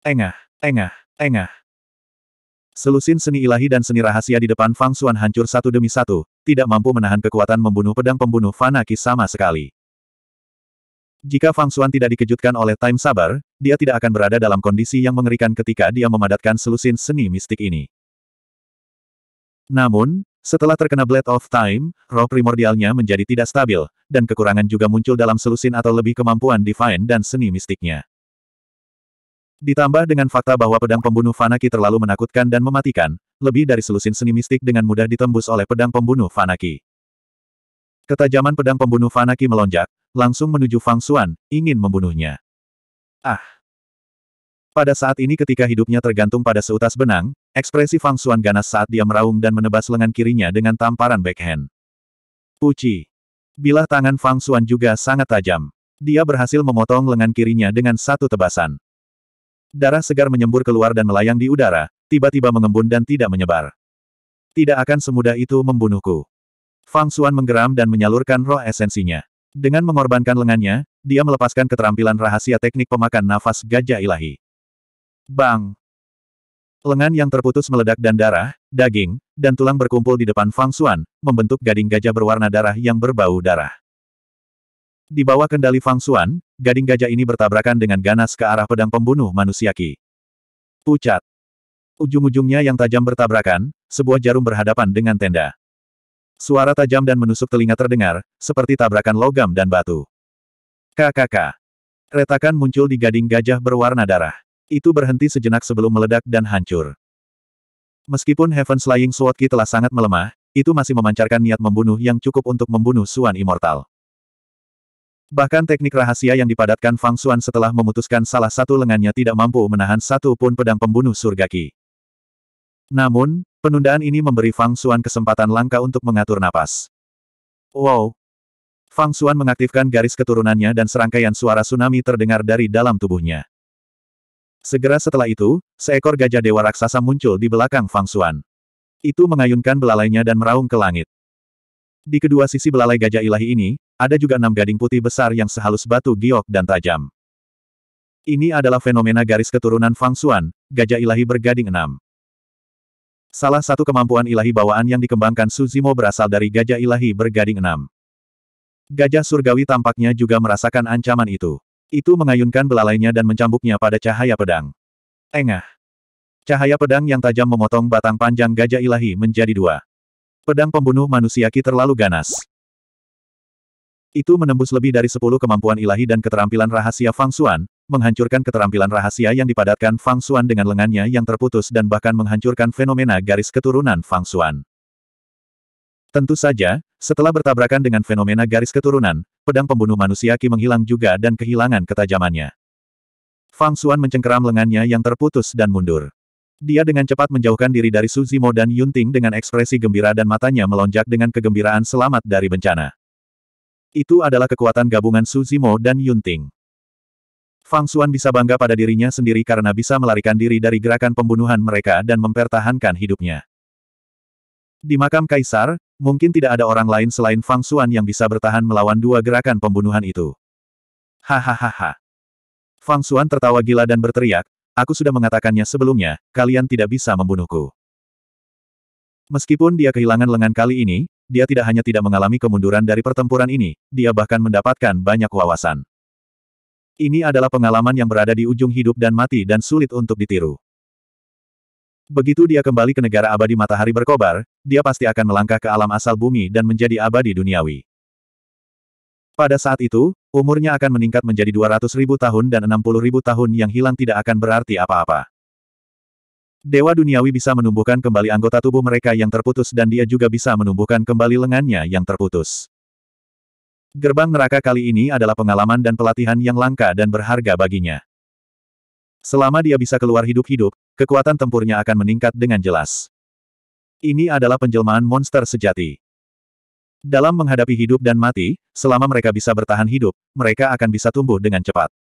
Engah, engah, engah. Selusin seni ilahi dan seni rahasia di depan Fang Xuan hancur satu demi satu, tidak mampu menahan kekuatan membunuh pedang pembunuh Fana Ki sama sekali. Jika Fang Xuan tidak dikejutkan oleh Time Sabar, dia tidak akan berada dalam kondisi yang mengerikan ketika dia memadatkan selusin seni mistik ini. Namun, setelah terkena Blade of Time, roh primordialnya menjadi tidak stabil, dan kekurangan juga muncul dalam selusin atau lebih kemampuan divine dan seni mistiknya. Ditambah dengan fakta bahwa pedang pembunuh Fanaki terlalu menakutkan dan mematikan, lebih dari selusin seni mistik dengan mudah ditembus oleh pedang pembunuh Fanaki. Ketajaman pedang pembunuh Fanaki melonjak, langsung menuju Fang Xuan, ingin membunuhnya. Ah! Pada saat ini ketika hidupnya tergantung pada seutas benang, ekspresi Fang Xuan ganas saat dia meraung dan menebas lengan kirinya dengan tamparan backhand. Puci. Bilah tangan Fang Xuan juga sangat tajam. Dia berhasil memotong lengan kirinya dengan satu tebasan. Darah segar menyembur keluar dan melayang di udara, tiba-tiba mengembun dan tidak menyebar. Tidak akan semudah itu membunuhku. Fang Xuan menggeram dan menyalurkan roh esensinya. Dengan mengorbankan lengannya, dia melepaskan keterampilan rahasia teknik pemakan nafas gajah ilahi. Bang! Lengan yang terputus meledak dan darah, daging, dan tulang berkumpul di depan Fang Xuan, membentuk gading gajah berwarna darah yang berbau darah. Di bawah kendali Fang Xuan, gading gajah ini bertabrakan dengan ganas ke arah pedang pembunuh manusia Ki. Pucat. Ujung-ujungnya yang tajam bertabrakan, sebuah jarum berhadapan dengan tenda. Suara tajam dan menusuk telinga terdengar, seperti tabrakan logam dan batu. KKK. Retakan muncul di gading gajah berwarna darah itu berhenti sejenak sebelum meledak dan hancur. Meskipun Heaven Slaying Sword Ki telah sangat melemah, itu masih memancarkan niat membunuh yang cukup untuk membunuh Suan Immortal. Bahkan teknik rahasia yang dipadatkan Fang Suan setelah memutuskan salah satu lengannya tidak mampu menahan satu pun pedang pembunuh Surga Ki. Namun, penundaan ini memberi Fang Suan kesempatan langka untuk mengatur napas. Wow! Fang Suan mengaktifkan garis keturunannya dan serangkaian suara tsunami terdengar dari dalam tubuhnya. Segera setelah itu, seekor gajah dewa raksasa muncul di belakang Fang Xuan. Itu mengayunkan belalainya dan meraung ke langit. Di kedua sisi belalai gajah ilahi ini, ada juga enam gading putih besar yang sehalus batu giok dan tajam. Ini adalah fenomena garis keturunan Fang Xuan, gajah ilahi bergading enam. Salah satu kemampuan ilahi bawaan yang dikembangkan Suzimo berasal dari gajah ilahi bergading enam. Gajah surgawi tampaknya juga merasakan ancaman itu. Itu mengayunkan belalainya dan mencambuknya pada cahaya pedang. Engah. Cahaya pedang yang tajam memotong batang panjang gajah ilahi menjadi dua. Pedang pembunuh manusia ki terlalu ganas. Itu menembus lebih dari sepuluh kemampuan ilahi dan keterampilan rahasia Fang Xuan, menghancurkan keterampilan rahasia yang dipadatkan Fang Xuan dengan lengannya yang terputus dan bahkan menghancurkan fenomena garis keturunan Fang Xuan. Tentu saja, setelah bertabrakan dengan fenomena garis keturunan, pedang pembunuh manusia Qi menghilang juga dan kehilangan ketajamannya. Fang Xuan mencengkeram lengannya yang terputus dan mundur. Dia dengan cepat menjauhkan diri dari Su Zimo dan Yunting dengan ekspresi gembira dan matanya melonjak dengan kegembiraan selamat dari bencana. Itu adalah kekuatan gabungan Su Zimo dan Yunting. Fang Xuan bisa bangga pada dirinya sendiri karena bisa melarikan diri dari gerakan pembunuhan mereka dan mempertahankan hidupnya. Di makam Kaisar, Mungkin tidak ada orang lain selain Fang Xuan yang bisa bertahan melawan dua gerakan pembunuhan itu. Hahaha. Fang Xuan tertawa gila dan berteriak, aku sudah mengatakannya sebelumnya, kalian tidak bisa membunuhku. Meskipun dia kehilangan lengan kali ini, dia tidak hanya tidak mengalami kemunduran dari pertempuran ini, dia bahkan mendapatkan banyak wawasan. Ini adalah pengalaman yang berada di ujung hidup dan mati dan sulit untuk ditiru. Begitu dia kembali ke negara abadi matahari berkobar, dia pasti akan melangkah ke alam asal bumi dan menjadi abadi duniawi. Pada saat itu, umurnya akan meningkat menjadi 200 ribu tahun dan 60 ribu tahun yang hilang tidak akan berarti apa-apa. Dewa duniawi bisa menumbuhkan kembali anggota tubuh mereka yang terputus dan dia juga bisa menumbuhkan kembali lengannya yang terputus. Gerbang neraka kali ini adalah pengalaman dan pelatihan yang langka dan berharga baginya. Selama dia bisa keluar hidup-hidup, kekuatan tempurnya akan meningkat dengan jelas. Ini adalah penjelmaan monster sejati. Dalam menghadapi hidup dan mati, selama mereka bisa bertahan hidup, mereka akan bisa tumbuh dengan cepat.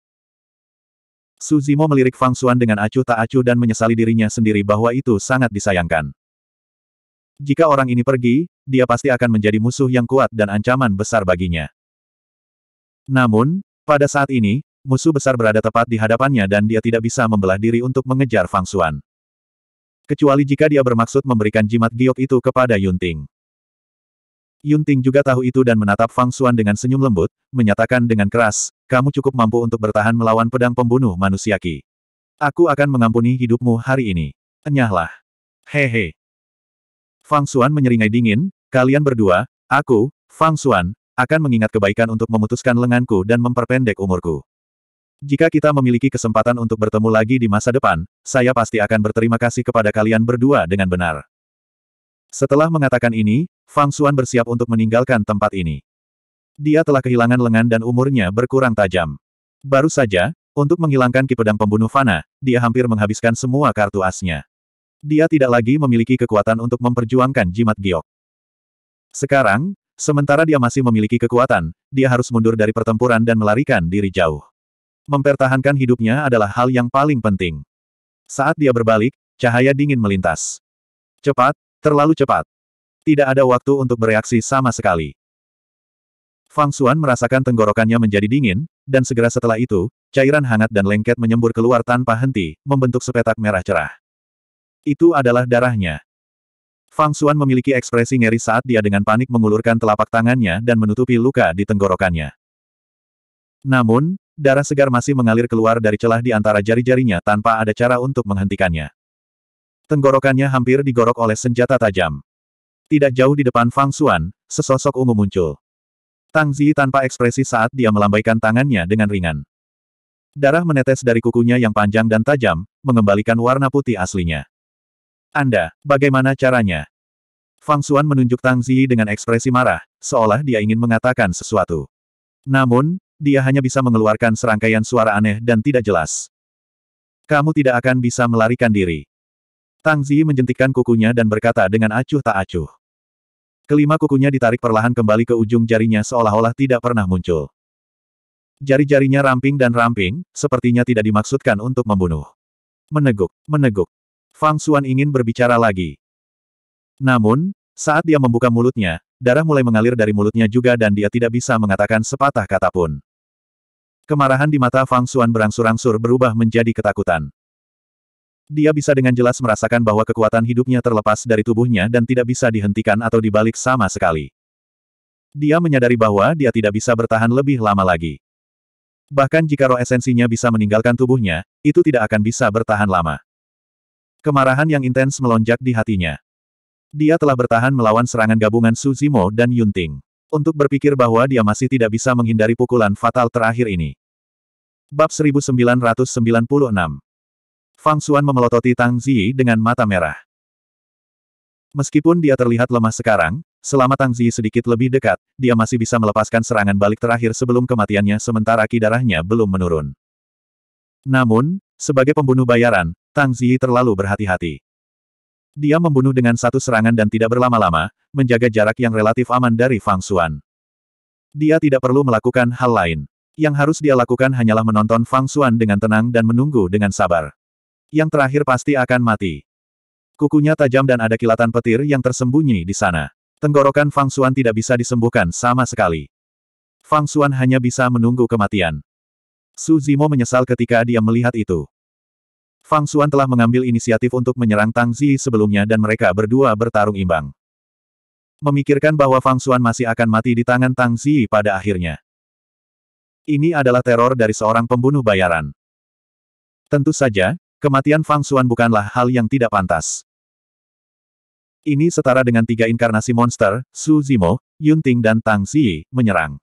Suzimo melirik Fang Xuan dengan acuh tak acuh dan menyesali dirinya sendiri bahwa itu sangat disayangkan. Jika orang ini pergi, dia pasti akan menjadi musuh yang kuat dan ancaman besar baginya. Namun, pada saat ini, Musuh besar berada tepat di hadapannya dan dia tidak bisa membelah diri untuk mengejar Fang Xuan. Kecuali jika dia bermaksud memberikan jimat giok itu kepada Yun Ting. Yun Ting juga tahu itu dan menatap Fang Xuan dengan senyum lembut, menyatakan dengan keras, kamu cukup mampu untuk bertahan melawan pedang pembunuh manusia Ki. Aku akan mengampuni hidupmu hari ini. Enyahlah. Hehe. Fang Xuan menyeringai dingin, kalian berdua, aku, Fang Xuan, akan mengingat kebaikan untuk memutuskan lenganku dan memperpendek umurku. Jika kita memiliki kesempatan untuk bertemu lagi di masa depan, saya pasti akan berterima kasih kepada kalian berdua dengan benar. Setelah mengatakan ini, Fang Xuan bersiap untuk meninggalkan tempat ini. Dia telah kehilangan lengan dan umurnya berkurang tajam. Baru saja, untuk menghilangkan ki pedang pembunuh Fana, dia hampir menghabiskan semua kartu asnya. Dia tidak lagi memiliki kekuatan untuk memperjuangkan jimat giok. Sekarang, sementara dia masih memiliki kekuatan, dia harus mundur dari pertempuran dan melarikan diri jauh. Mempertahankan hidupnya adalah hal yang paling penting. Saat dia berbalik, cahaya dingin melintas. Cepat, terlalu cepat. Tidak ada waktu untuk bereaksi sama sekali. Fang Xuan merasakan tenggorokannya menjadi dingin, dan segera setelah itu, cairan hangat dan lengket menyembur keluar tanpa henti, membentuk sepetak merah cerah. Itu adalah darahnya. Fang Xuan memiliki ekspresi ngeri saat dia dengan panik mengulurkan telapak tangannya dan menutupi luka di tenggorokannya. Namun, Darah segar masih mengalir keluar dari celah di antara jari-jarinya tanpa ada cara untuk menghentikannya. Tenggorokannya hampir digorok oleh senjata tajam. Tidak jauh di depan Fang Xuan, sesosok ungu muncul. Tang Zi tanpa ekspresi saat dia melambaikan tangannya dengan ringan. Darah menetes dari kukunya yang panjang dan tajam, mengembalikan warna putih aslinya. Anda, bagaimana caranya? Fang Xuan menunjuk Tang Zi dengan ekspresi marah, seolah dia ingin mengatakan sesuatu. Namun, dia hanya bisa mengeluarkan serangkaian suara aneh dan tidak jelas. Kamu tidak akan bisa melarikan diri. Tang Zi menjentikkan kukunya dan berkata dengan acuh tak acuh. Kelima kukunya ditarik perlahan kembali ke ujung jarinya seolah-olah tidak pernah muncul. Jari-jarinya ramping dan ramping, sepertinya tidak dimaksudkan untuk membunuh. Meneguk, meneguk. Fang Xuan ingin berbicara lagi. Namun, saat dia membuka mulutnya, darah mulai mengalir dari mulutnya juga dan dia tidak bisa mengatakan sepatah kata pun. Kemarahan di mata Fang Xuan berangsur-angsur berubah menjadi ketakutan. Dia bisa dengan jelas merasakan bahwa kekuatan hidupnya terlepas dari tubuhnya dan tidak bisa dihentikan atau dibalik sama sekali. Dia menyadari bahwa dia tidak bisa bertahan lebih lama lagi. Bahkan jika roh esensinya bisa meninggalkan tubuhnya, itu tidak akan bisa bertahan lama. Kemarahan yang intens melonjak di hatinya. Dia telah bertahan melawan serangan gabungan Suzimo dan Yunting. Untuk berpikir bahwa dia masih tidak bisa menghindari pukulan fatal terakhir ini. Bab 1996 Fang Xuan memelototi Tang Ziyi dengan mata merah. Meskipun dia terlihat lemah sekarang, selama Tang Ziyi sedikit lebih dekat, dia masih bisa melepaskan serangan balik terakhir sebelum kematiannya sementara ki darahnya belum menurun. Namun, sebagai pembunuh bayaran, Tang Ziyi terlalu berhati-hati. Dia membunuh dengan satu serangan dan tidak berlama-lama, menjaga jarak yang relatif aman dari Fang Xuan. Dia tidak perlu melakukan hal lain. Yang harus dia lakukan hanyalah menonton Fang Xuan dengan tenang dan menunggu dengan sabar. Yang terakhir pasti akan mati. Kukunya tajam dan ada kilatan petir yang tersembunyi di sana. Tenggorokan Fang Xuan tidak bisa disembuhkan sama sekali. Fang Xuan hanya bisa menunggu kematian. Su Zimo menyesal ketika dia melihat itu. Fang Xuan telah mengambil inisiatif untuk menyerang Tang Zi sebelumnya dan mereka berdua bertarung imbang. Memikirkan bahwa Fang Xuan masih akan mati di tangan Tang Zi pada akhirnya. Ini adalah teror dari seorang pembunuh bayaran. Tentu saja, kematian Fang Xuan bukanlah hal yang tidak pantas. Ini setara dengan tiga inkarnasi monster, Su Zimo, Yun Ting dan Tang Xi, menyerang.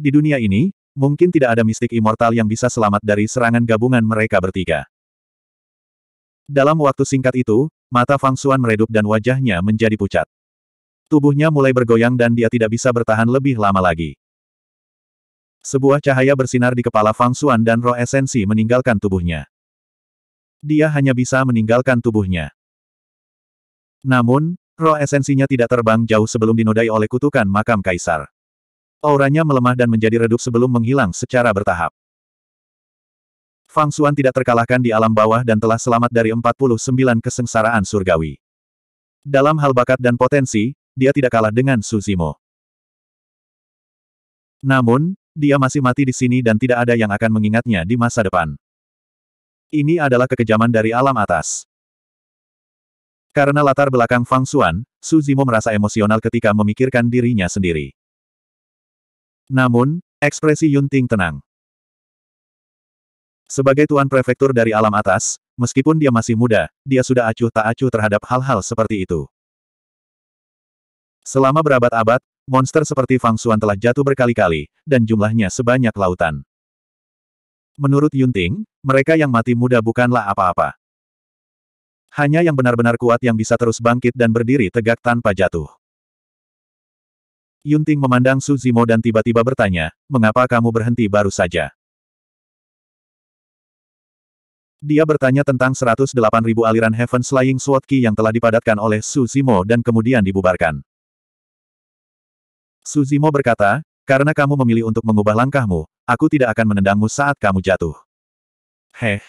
Di dunia ini, mungkin tidak ada mistik immortal yang bisa selamat dari serangan gabungan mereka bertiga. Dalam waktu singkat itu, mata Fang Xuan meredup dan wajahnya menjadi pucat. Tubuhnya mulai bergoyang dan dia tidak bisa bertahan lebih lama lagi. Sebuah cahaya bersinar di kepala Fang Xuan dan roh esensi meninggalkan tubuhnya. Dia hanya bisa meninggalkan tubuhnya. Namun, roh esensinya tidak terbang jauh sebelum dinodai oleh kutukan makam kaisar. Auranya melemah dan menjadi redup sebelum menghilang secara bertahap. Fang Xuan tidak terkalahkan di alam bawah dan telah selamat dari 49 kesengsaraan surgawi. Dalam hal bakat dan potensi, dia tidak kalah dengan Suzimo. Namun, dia masih mati di sini dan tidak ada yang akan mengingatnya di masa depan. Ini adalah kekejaman dari alam atas. Karena latar belakang Fang Xuan, Su Zimo merasa emosional ketika memikirkan dirinya sendiri. Namun, ekspresi Yun Ting tenang. Sebagai tuan prefektur dari alam atas, meskipun dia masih muda, dia sudah acuh tak acuh terhadap hal-hal seperti itu. Selama berabad-abad, monster seperti Fang Xuan telah jatuh berkali-kali, dan jumlahnya sebanyak lautan. Menurut Yunting, mereka yang mati muda bukanlah apa-apa. Hanya yang benar-benar kuat yang bisa terus bangkit dan berdiri tegak tanpa jatuh. Yunting memandang Su Zimo dan tiba-tiba bertanya, mengapa kamu berhenti baru saja? Dia bertanya tentang 108.000 aliran Heaven Slaying Sword yang telah dipadatkan oleh Su Zimo dan kemudian dibubarkan. Suzimo berkata, karena kamu memilih untuk mengubah langkahmu, aku tidak akan menendangmu saat kamu jatuh. Heh.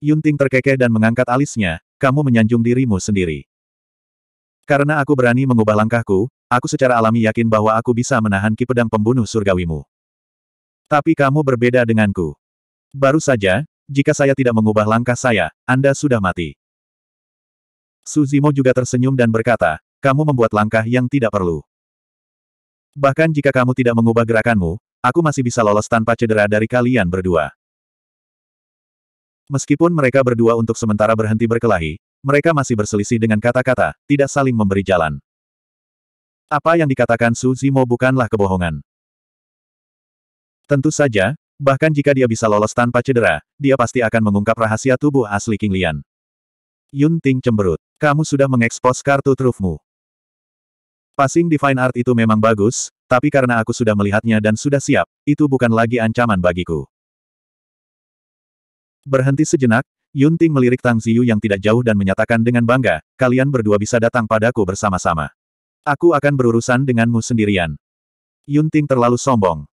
Yunting terkekeh dan mengangkat alisnya, kamu menyanjung dirimu sendiri. Karena aku berani mengubah langkahku, aku secara alami yakin bahwa aku bisa menahan ki pedang pembunuh surgawimu. Tapi kamu berbeda denganku. Baru saja, jika saya tidak mengubah langkah saya, Anda sudah mati. Suzimo juga tersenyum dan berkata, kamu membuat langkah yang tidak perlu. Bahkan jika kamu tidak mengubah gerakanmu, aku masih bisa lolos tanpa cedera dari kalian berdua. Meskipun mereka berdua untuk sementara berhenti berkelahi, mereka masih berselisih dengan kata-kata, tidak saling memberi jalan. Apa yang dikatakan Su Zimo bukanlah kebohongan. Tentu saja, bahkan jika dia bisa lolos tanpa cedera, dia pasti akan mengungkap rahasia tubuh asli King Lian. Yun Ting cemberut. Kamu sudah mengekspos kartu trufmu. Passing Divine art itu memang bagus, tapi karena aku sudah melihatnya dan sudah siap, itu bukan lagi ancaman bagiku. Berhenti sejenak, Yun Ting melirik Tang Ziyu yang tidak jauh dan menyatakan dengan bangga, kalian berdua bisa datang padaku bersama-sama. Aku akan berurusan denganmu sendirian. Yun Ting terlalu sombong.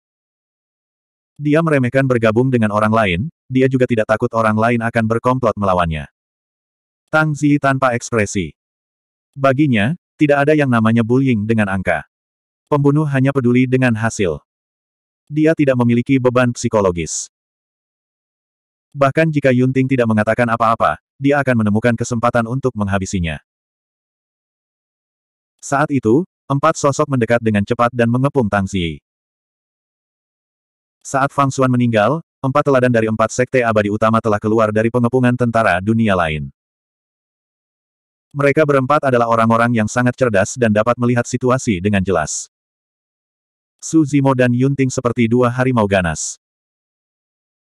Dia meremehkan bergabung dengan orang lain, dia juga tidak takut orang lain akan berkomplot melawannya. Tang Ziyi tanpa ekspresi. Baginya, tidak ada yang namanya bullying dengan angka. Pembunuh hanya peduli dengan hasil. Dia tidak memiliki beban psikologis. Bahkan jika Yunting tidak mengatakan apa-apa, dia akan menemukan kesempatan untuk menghabisinya. Saat itu, empat sosok mendekat dengan cepat dan mengepung Tang Zi. Saat Fang Xuan meninggal, empat teladan dari empat sekte abadi utama telah keluar dari pengepungan tentara dunia lain. Mereka berempat adalah orang-orang yang sangat cerdas dan dapat melihat situasi dengan jelas. Su Zimo dan Yunting seperti dua harimau ganas.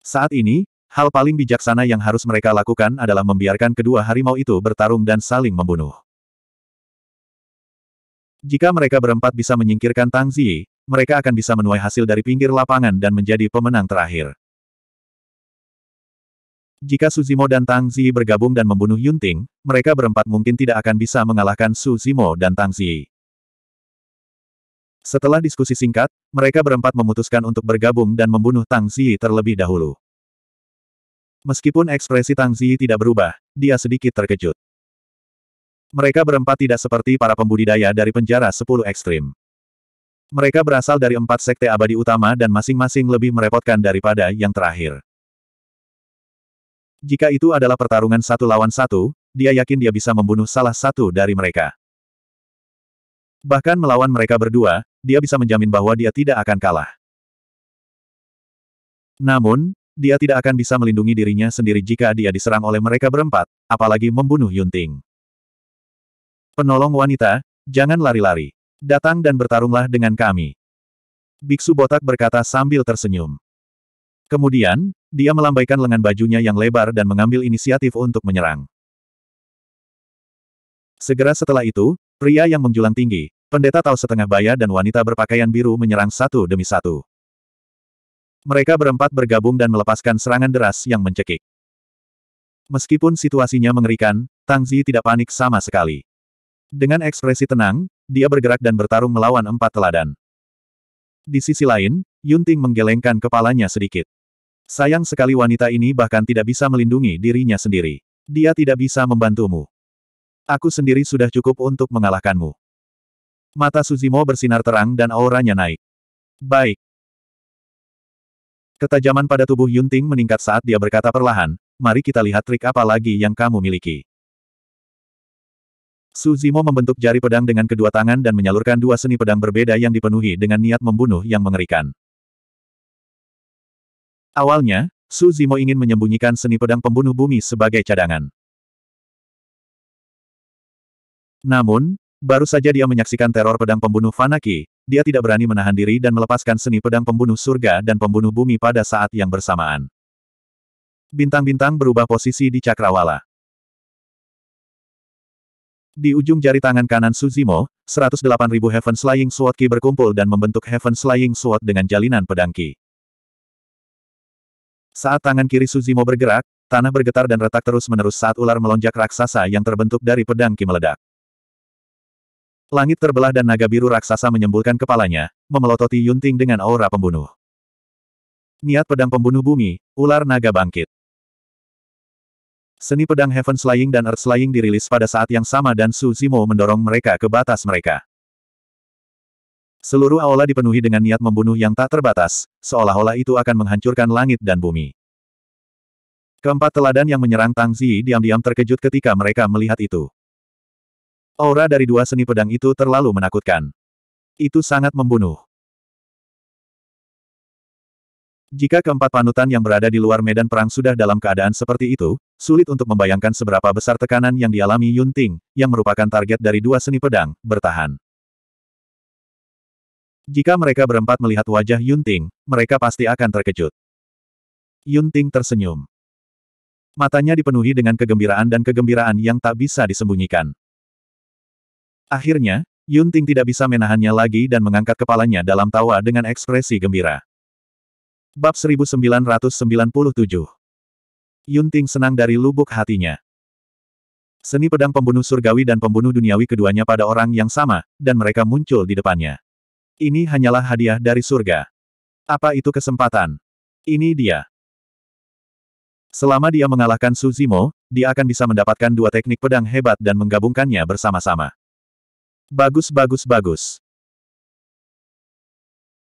Saat ini, hal paling bijaksana yang harus mereka lakukan adalah membiarkan kedua harimau itu bertarung dan saling membunuh. Jika mereka berempat bisa menyingkirkan Tang Ziyi, mereka akan bisa menuai hasil dari pinggir lapangan dan menjadi pemenang terakhir. Jika Suzimo dan Tang Zi bergabung dan membunuh Yunting, mereka berempat mungkin tidak akan bisa mengalahkan Suzimo dan Tang Zi. Setelah diskusi singkat, mereka berempat memutuskan untuk bergabung dan membunuh Tang Zi terlebih dahulu. Meskipun ekspresi Tang Zi tidak berubah, dia sedikit terkejut. Mereka berempat tidak seperti para pembudidaya dari penjara 10 ekstrim. Mereka berasal dari empat sekte abadi utama dan masing-masing lebih merepotkan daripada yang terakhir. Jika itu adalah pertarungan satu lawan satu, dia yakin dia bisa membunuh salah satu dari mereka. Bahkan melawan mereka berdua, dia bisa menjamin bahwa dia tidak akan kalah. Namun, dia tidak akan bisa melindungi dirinya sendiri jika dia diserang oleh mereka berempat, apalagi membunuh Yunting. Penolong wanita, jangan lari-lari. Datang dan bertarunglah dengan kami. Biksu botak berkata sambil tersenyum. Kemudian, dia melambaikan lengan bajunya yang lebar dan mengambil inisiatif untuk menyerang. Segera setelah itu, pria yang menjulang tinggi, pendeta tahu setengah baya dan wanita berpakaian biru menyerang satu demi satu. Mereka berempat bergabung dan melepaskan serangan deras yang mencekik. Meskipun situasinya mengerikan, Tang Zi tidak panik sama sekali. Dengan ekspresi tenang, dia bergerak dan bertarung melawan empat teladan. Di sisi lain, Yunting menggelengkan kepalanya sedikit. Sayang sekali wanita ini bahkan tidak bisa melindungi dirinya sendiri. Dia tidak bisa membantumu. Aku sendiri sudah cukup untuk mengalahkanmu. Mata Suzimo bersinar terang dan auranya naik. Baik. Ketajaman pada tubuh Yunting meningkat saat dia berkata perlahan, mari kita lihat trik apa lagi yang kamu miliki. Suzimo membentuk jari pedang dengan kedua tangan dan menyalurkan dua seni pedang berbeda yang dipenuhi dengan niat membunuh yang mengerikan. Awalnya, Su Zimo ingin menyembunyikan seni pedang pembunuh bumi sebagai cadangan. Namun, baru saja dia menyaksikan teror pedang pembunuh Fanaki, dia tidak berani menahan diri dan melepaskan seni pedang pembunuh surga dan pembunuh bumi pada saat yang bersamaan. Bintang-bintang berubah posisi di cakrawala. Di ujung jari tangan kanan Suzimo, 108.000 Heaven Slaying Sword Ki berkumpul dan membentuk Heaven Slaying Sword dengan jalinan pedang Ki. Saat tangan kiri Suzimo bergerak, tanah bergetar dan retak terus-menerus saat ular melonjak raksasa yang terbentuk dari pedang Ki meledak. Langit terbelah dan naga biru raksasa menyembulkan kepalanya, memelototi Yunting dengan aura pembunuh. Niat pedang pembunuh bumi, ular naga bangkit. Seni pedang Heaven Slaying dan Earth Slaying dirilis pada saat yang sama dan Suzimo mendorong mereka ke batas mereka. Seluruh aula dipenuhi dengan niat membunuh yang tak terbatas, seolah-olah itu akan menghancurkan langit dan bumi. Keempat teladan yang menyerang Tang Zi diam-diam terkejut ketika mereka melihat itu. Aura dari dua seni pedang itu terlalu menakutkan. Itu sangat membunuh. Jika keempat panutan yang berada di luar medan perang sudah dalam keadaan seperti itu, sulit untuk membayangkan seberapa besar tekanan yang dialami Yunting, yang merupakan target dari dua seni pedang, bertahan. Jika mereka berempat melihat wajah Yunting, mereka pasti akan terkejut. Yunting tersenyum. Matanya dipenuhi dengan kegembiraan dan kegembiraan yang tak bisa disembunyikan. Akhirnya, Yunting tidak bisa menahannya lagi dan mengangkat kepalanya dalam tawa dengan ekspresi gembira. Bab 1997 Yunting senang dari lubuk hatinya. Seni pedang pembunuh surgawi dan pembunuh duniawi keduanya pada orang yang sama, dan mereka muncul di depannya. Ini hanyalah hadiah dari surga. Apa itu kesempatan? Ini dia. Selama dia mengalahkan Suzimo, dia akan bisa mendapatkan dua teknik pedang hebat dan menggabungkannya bersama-sama. Bagus bagus bagus.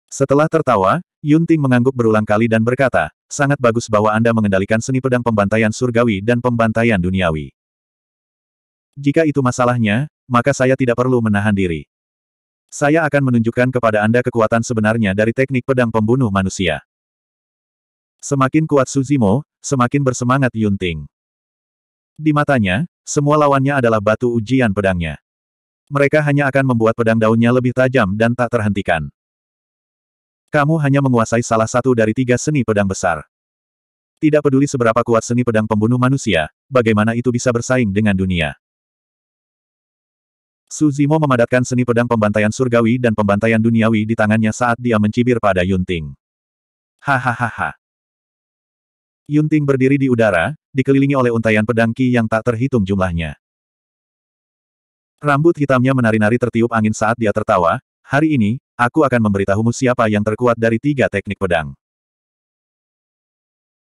Setelah tertawa, Yunting mengangguk berulang kali dan berkata, sangat bagus bahwa Anda mengendalikan seni pedang pembantaian surgawi dan pembantaian duniawi. Jika itu masalahnya, maka saya tidak perlu menahan diri. Saya akan menunjukkan kepada Anda kekuatan sebenarnya dari teknik pedang pembunuh manusia. Semakin kuat Suzimo, semakin bersemangat Yunting. Di matanya, semua lawannya adalah batu ujian pedangnya. Mereka hanya akan membuat pedang daunnya lebih tajam dan tak terhentikan. Kamu hanya menguasai salah satu dari tiga seni pedang besar. Tidak peduli seberapa kuat seni pedang pembunuh manusia, bagaimana itu bisa bersaing dengan dunia. Su Zimo memadatkan seni pedang pembantaian surgawi dan pembantaian duniawi di tangannya saat dia mencibir pada Yunting. Hahaha. Yunting berdiri di udara, dikelilingi oleh untayan pedang ki yang tak terhitung jumlahnya. Rambut hitamnya menari-nari tertiup angin saat dia tertawa, hari ini, aku akan memberitahumu siapa yang terkuat dari tiga teknik pedang.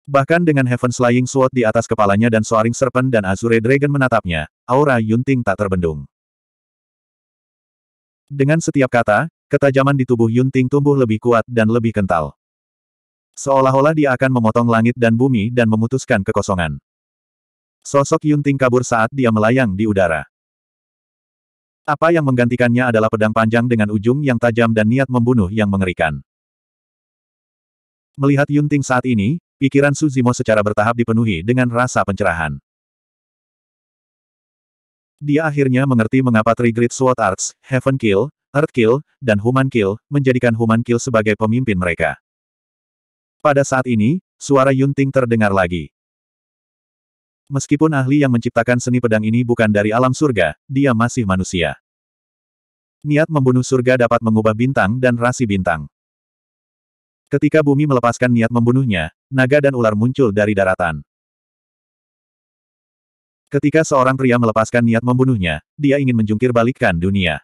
Bahkan dengan Heaven Slaying Sword di atas kepalanya dan Soaring Serpent dan Azure Dragon menatapnya, aura Yunting tak terbendung. Dengan setiap kata, ketajaman di tubuh Yun Ting tumbuh lebih kuat dan lebih kental. Seolah-olah dia akan memotong langit dan bumi dan memutuskan kekosongan. Sosok Yun Ting kabur saat dia melayang di udara. Apa yang menggantikannya adalah pedang panjang dengan ujung yang tajam dan niat membunuh yang mengerikan. Melihat Yun Ting saat ini, pikiran Suzimo secara bertahap dipenuhi dengan rasa pencerahan. Dia akhirnya mengerti mengapa Trigrid Sword Arts, Heaven Kill, Earth Kill, dan Human Kill menjadikan Human Kill sebagai pemimpin mereka. Pada saat ini, suara Yunting terdengar lagi. Meskipun ahli yang menciptakan seni pedang ini bukan dari alam surga, dia masih manusia. Niat membunuh surga dapat mengubah bintang dan rasi bintang. Ketika bumi melepaskan niat membunuhnya, naga dan ular muncul dari daratan. Ketika seorang pria melepaskan niat membunuhnya, dia ingin menjungkir balikkan dunia.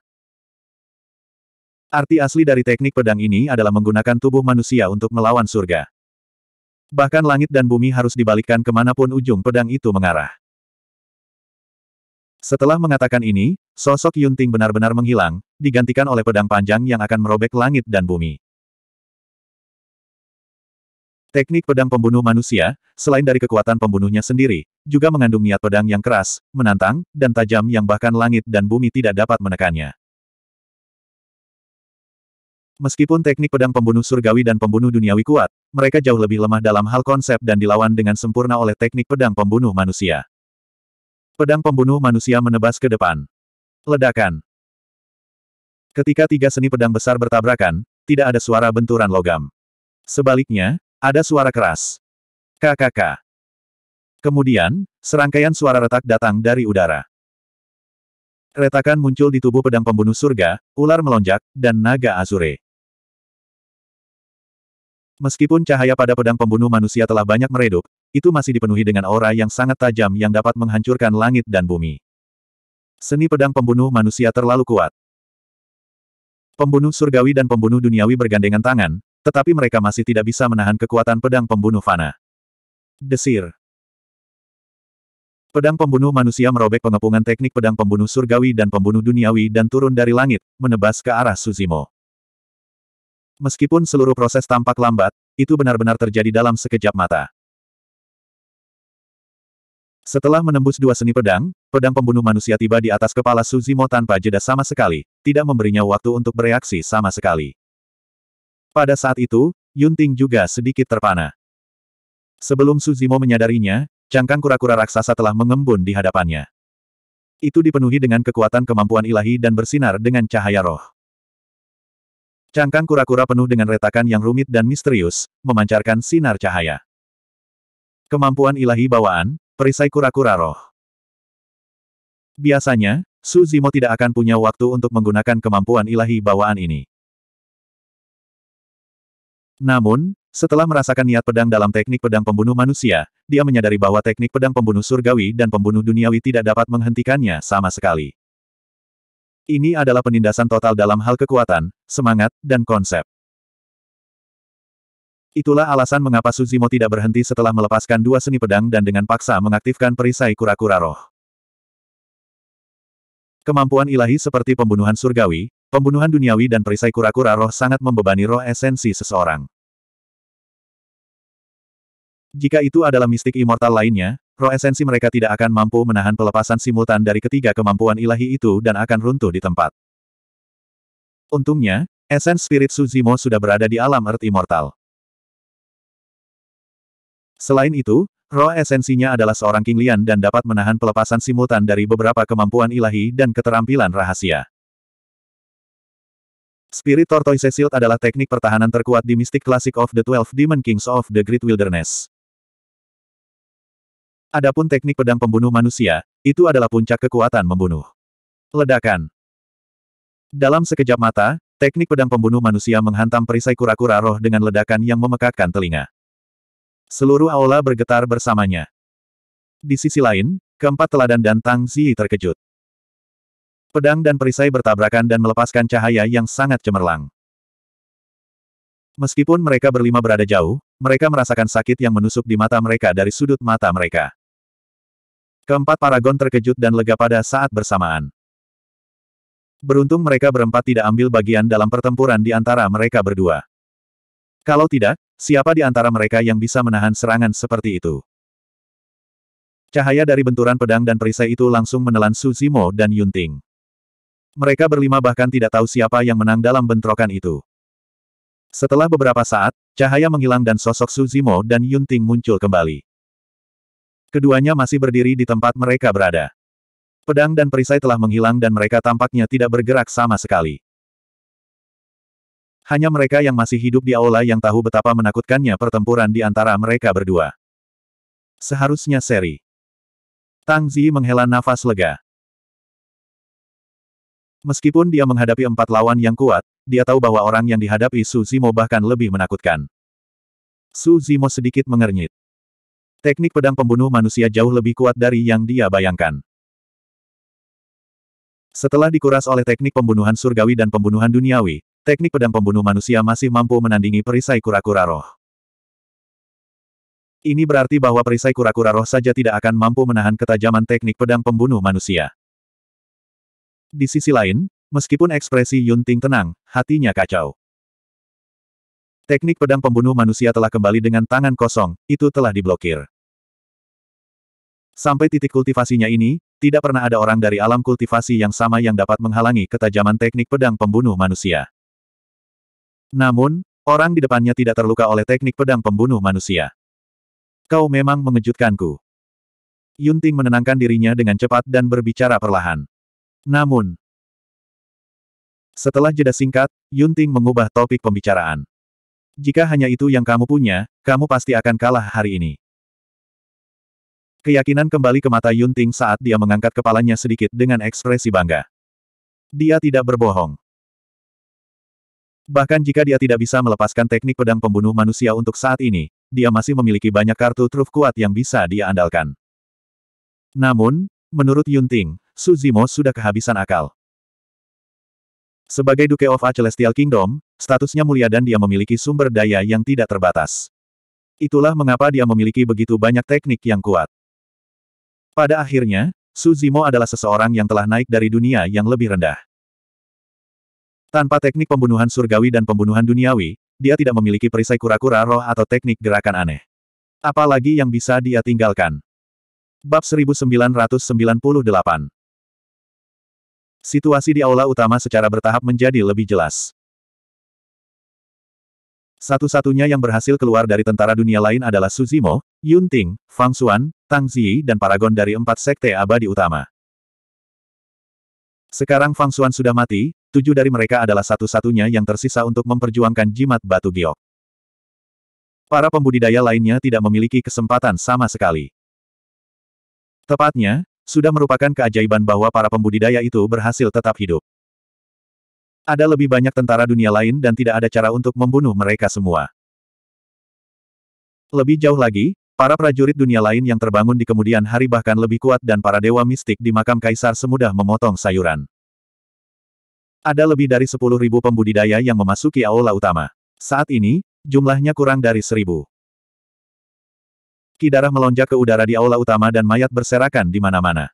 Arti asli dari teknik pedang ini adalah menggunakan tubuh manusia untuk melawan surga. Bahkan langit dan bumi harus dibalikkan kemanapun ujung pedang itu mengarah. Setelah mengatakan ini, sosok Yunting benar-benar menghilang, digantikan oleh pedang panjang yang akan merobek langit dan bumi. Teknik pedang pembunuh manusia, selain dari kekuatan pembunuhnya sendiri, juga mengandung niat pedang yang keras, menantang, dan tajam yang bahkan langit dan bumi tidak dapat menekannya. Meskipun teknik pedang pembunuh surgawi dan pembunuh duniawi kuat, mereka jauh lebih lemah dalam hal konsep dan dilawan dengan sempurna oleh teknik pedang pembunuh manusia. Pedang pembunuh manusia menebas ke depan. Ledakan. Ketika tiga seni pedang besar bertabrakan, tidak ada suara benturan logam. Sebaliknya, ada suara keras. KKK. Kemudian, serangkaian suara retak datang dari udara. Retakan muncul di tubuh pedang pembunuh surga, ular melonjak, dan naga azure. Meskipun cahaya pada pedang pembunuh manusia telah banyak meredup, itu masih dipenuhi dengan aura yang sangat tajam yang dapat menghancurkan langit dan bumi. Seni pedang pembunuh manusia terlalu kuat. Pembunuh surgawi dan pembunuh duniawi bergandengan tangan, tetapi mereka masih tidak bisa menahan kekuatan pedang pembunuh fana. Desir. Pedang pembunuh manusia merobek pengepungan teknik pedang pembunuh surgawi dan pembunuh duniawi dan turun dari langit, menebas ke arah Suzimo. Meskipun seluruh proses tampak lambat, itu benar-benar terjadi dalam sekejap mata. Setelah menembus dua seni pedang, pedang pembunuh manusia tiba di atas kepala Suzimo tanpa jeda sama sekali, tidak memberinya waktu untuk bereaksi sama sekali. Pada saat itu, Yunting juga sedikit terpana. Sebelum Suzimo menyadarinya, cangkang kura-kura raksasa telah mengembun di hadapannya. Itu dipenuhi dengan kekuatan kemampuan ilahi dan bersinar dengan cahaya roh. Cangkang kura-kura penuh dengan retakan yang rumit dan misterius, memancarkan sinar cahaya. Kemampuan ilahi bawaan, perisai kura-kura roh. Biasanya, Suzimo tidak akan punya waktu untuk menggunakan kemampuan ilahi bawaan ini. Namun, setelah merasakan niat pedang dalam teknik pedang pembunuh manusia, dia menyadari bahwa teknik pedang pembunuh surgawi dan pembunuh duniawi tidak dapat menghentikannya sama sekali. Ini adalah penindasan total dalam hal kekuatan, semangat, dan konsep. Itulah alasan mengapa Suzimo tidak berhenti setelah melepaskan dua seni pedang dan dengan paksa mengaktifkan perisai kura-kura roh. Kemampuan ilahi seperti pembunuhan surgawi, pembunuhan duniawi dan perisai kura-kura roh sangat membebani roh esensi seseorang. Jika itu adalah mistik immortal lainnya, roh esensi mereka tidak akan mampu menahan pelepasan simultan dari ketiga kemampuan ilahi itu dan akan runtuh di tempat. Untungnya, esens spirit Suzimo sudah berada di alam Earth Immortal. Selain itu, roh esensinya adalah seorang kinglian dan dapat menahan pelepasan simultan dari beberapa kemampuan ilahi dan keterampilan rahasia. Spirit Tortoise Shield adalah teknik pertahanan terkuat di Mistik Klasik of the Twelve Demon Kings of the Great Wilderness. Adapun teknik pedang pembunuh manusia, itu adalah puncak kekuatan membunuh. Ledakan. Dalam sekejap mata, teknik pedang pembunuh manusia menghantam perisai kura-kura roh dengan ledakan yang memekakkan telinga. Seluruh aula bergetar bersamanya. Di sisi lain, keempat teladan dan Tang Zi terkejut. Pedang dan perisai bertabrakan dan melepaskan cahaya yang sangat cemerlang. Meskipun mereka berlima berada jauh, mereka merasakan sakit yang menusuk di mata mereka dari sudut mata mereka. Keempat paragon terkejut dan lega pada saat bersamaan. Beruntung mereka berempat tidak ambil bagian dalam pertempuran di antara mereka berdua. Kalau tidak, siapa di antara mereka yang bisa menahan serangan seperti itu? Cahaya dari benturan pedang dan perisai itu langsung menelan Su Zimo dan Yunting. Mereka berlima bahkan tidak tahu siapa yang menang dalam bentrokan itu. Setelah beberapa saat, cahaya menghilang dan sosok Su Zimo dan Yunting muncul kembali. Keduanya masih berdiri di tempat mereka berada. Pedang dan perisai telah menghilang dan mereka tampaknya tidak bergerak sama sekali. Hanya mereka yang masih hidup di aula yang tahu betapa menakutkannya pertempuran di antara mereka berdua. Seharusnya seri. Tang Zi menghela nafas lega. Meskipun dia menghadapi empat lawan yang kuat, dia tahu bahwa orang yang dihadapi Su Zimo bahkan lebih menakutkan. Su Zimo sedikit mengernyit. Teknik pedang pembunuh manusia jauh lebih kuat dari yang dia bayangkan. Setelah dikuras oleh teknik pembunuhan surgawi dan pembunuhan duniawi, teknik pedang pembunuh manusia masih mampu menandingi perisai kura-kura roh. Ini berarti bahwa perisai kura-kura roh saja tidak akan mampu menahan ketajaman teknik pedang pembunuh manusia. Di sisi lain, meskipun ekspresi Yunting tenang, hatinya kacau. Teknik pedang pembunuh manusia telah kembali dengan tangan kosong, itu telah diblokir. Sampai titik kultivasinya ini, tidak pernah ada orang dari alam kultivasi yang sama yang dapat menghalangi ketajaman teknik pedang pembunuh manusia. Namun, orang di depannya tidak terluka oleh teknik pedang pembunuh manusia. Kau memang mengejutkanku. Yunting menenangkan dirinya dengan cepat dan berbicara perlahan. Namun, setelah jeda singkat, Yunting mengubah topik pembicaraan. Jika hanya itu yang kamu punya, kamu pasti akan kalah hari ini. Keyakinan kembali ke mata Yunting saat dia mengangkat kepalanya sedikit dengan ekspresi bangga. Dia tidak berbohong. Bahkan jika dia tidak bisa melepaskan teknik pedang pembunuh manusia untuk saat ini, dia masih memiliki banyak kartu truf kuat yang bisa dia andalkan. Namun, menurut Yunting, Suzimo sudah kehabisan akal. Sebagai Duke of A Celestial Kingdom, Statusnya mulia dan dia memiliki sumber daya yang tidak terbatas. Itulah mengapa dia memiliki begitu banyak teknik yang kuat. Pada akhirnya, Suzimo adalah seseorang yang telah naik dari dunia yang lebih rendah. Tanpa teknik pembunuhan surgawi dan pembunuhan duniawi, dia tidak memiliki perisai kura-kura roh atau teknik gerakan aneh. Apalagi yang bisa dia tinggalkan. Bab 1998 Situasi di aula utama secara bertahap menjadi lebih jelas. Satu-satunya yang berhasil keluar dari tentara dunia lain adalah Suzimo, Yunting, Fang Xuan, Tang Ziyi dan Paragon dari empat sekte abadi utama. Sekarang Fang Xuan sudah mati, tujuh dari mereka adalah satu-satunya yang tersisa untuk memperjuangkan jimat batu giok. Para pembudidaya lainnya tidak memiliki kesempatan sama sekali. Tepatnya, sudah merupakan keajaiban bahwa para pembudidaya itu berhasil tetap hidup. Ada lebih banyak tentara dunia lain dan tidak ada cara untuk membunuh mereka semua. Lebih jauh lagi, para prajurit dunia lain yang terbangun di kemudian hari bahkan lebih kuat dan para dewa mistik di makam kaisar semudah memotong sayuran. Ada lebih dari 10.000 pembudidaya yang memasuki aula utama. Saat ini, jumlahnya kurang dari 1.000. Kidarah melonjak ke udara di aula utama dan mayat berserakan di mana-mana.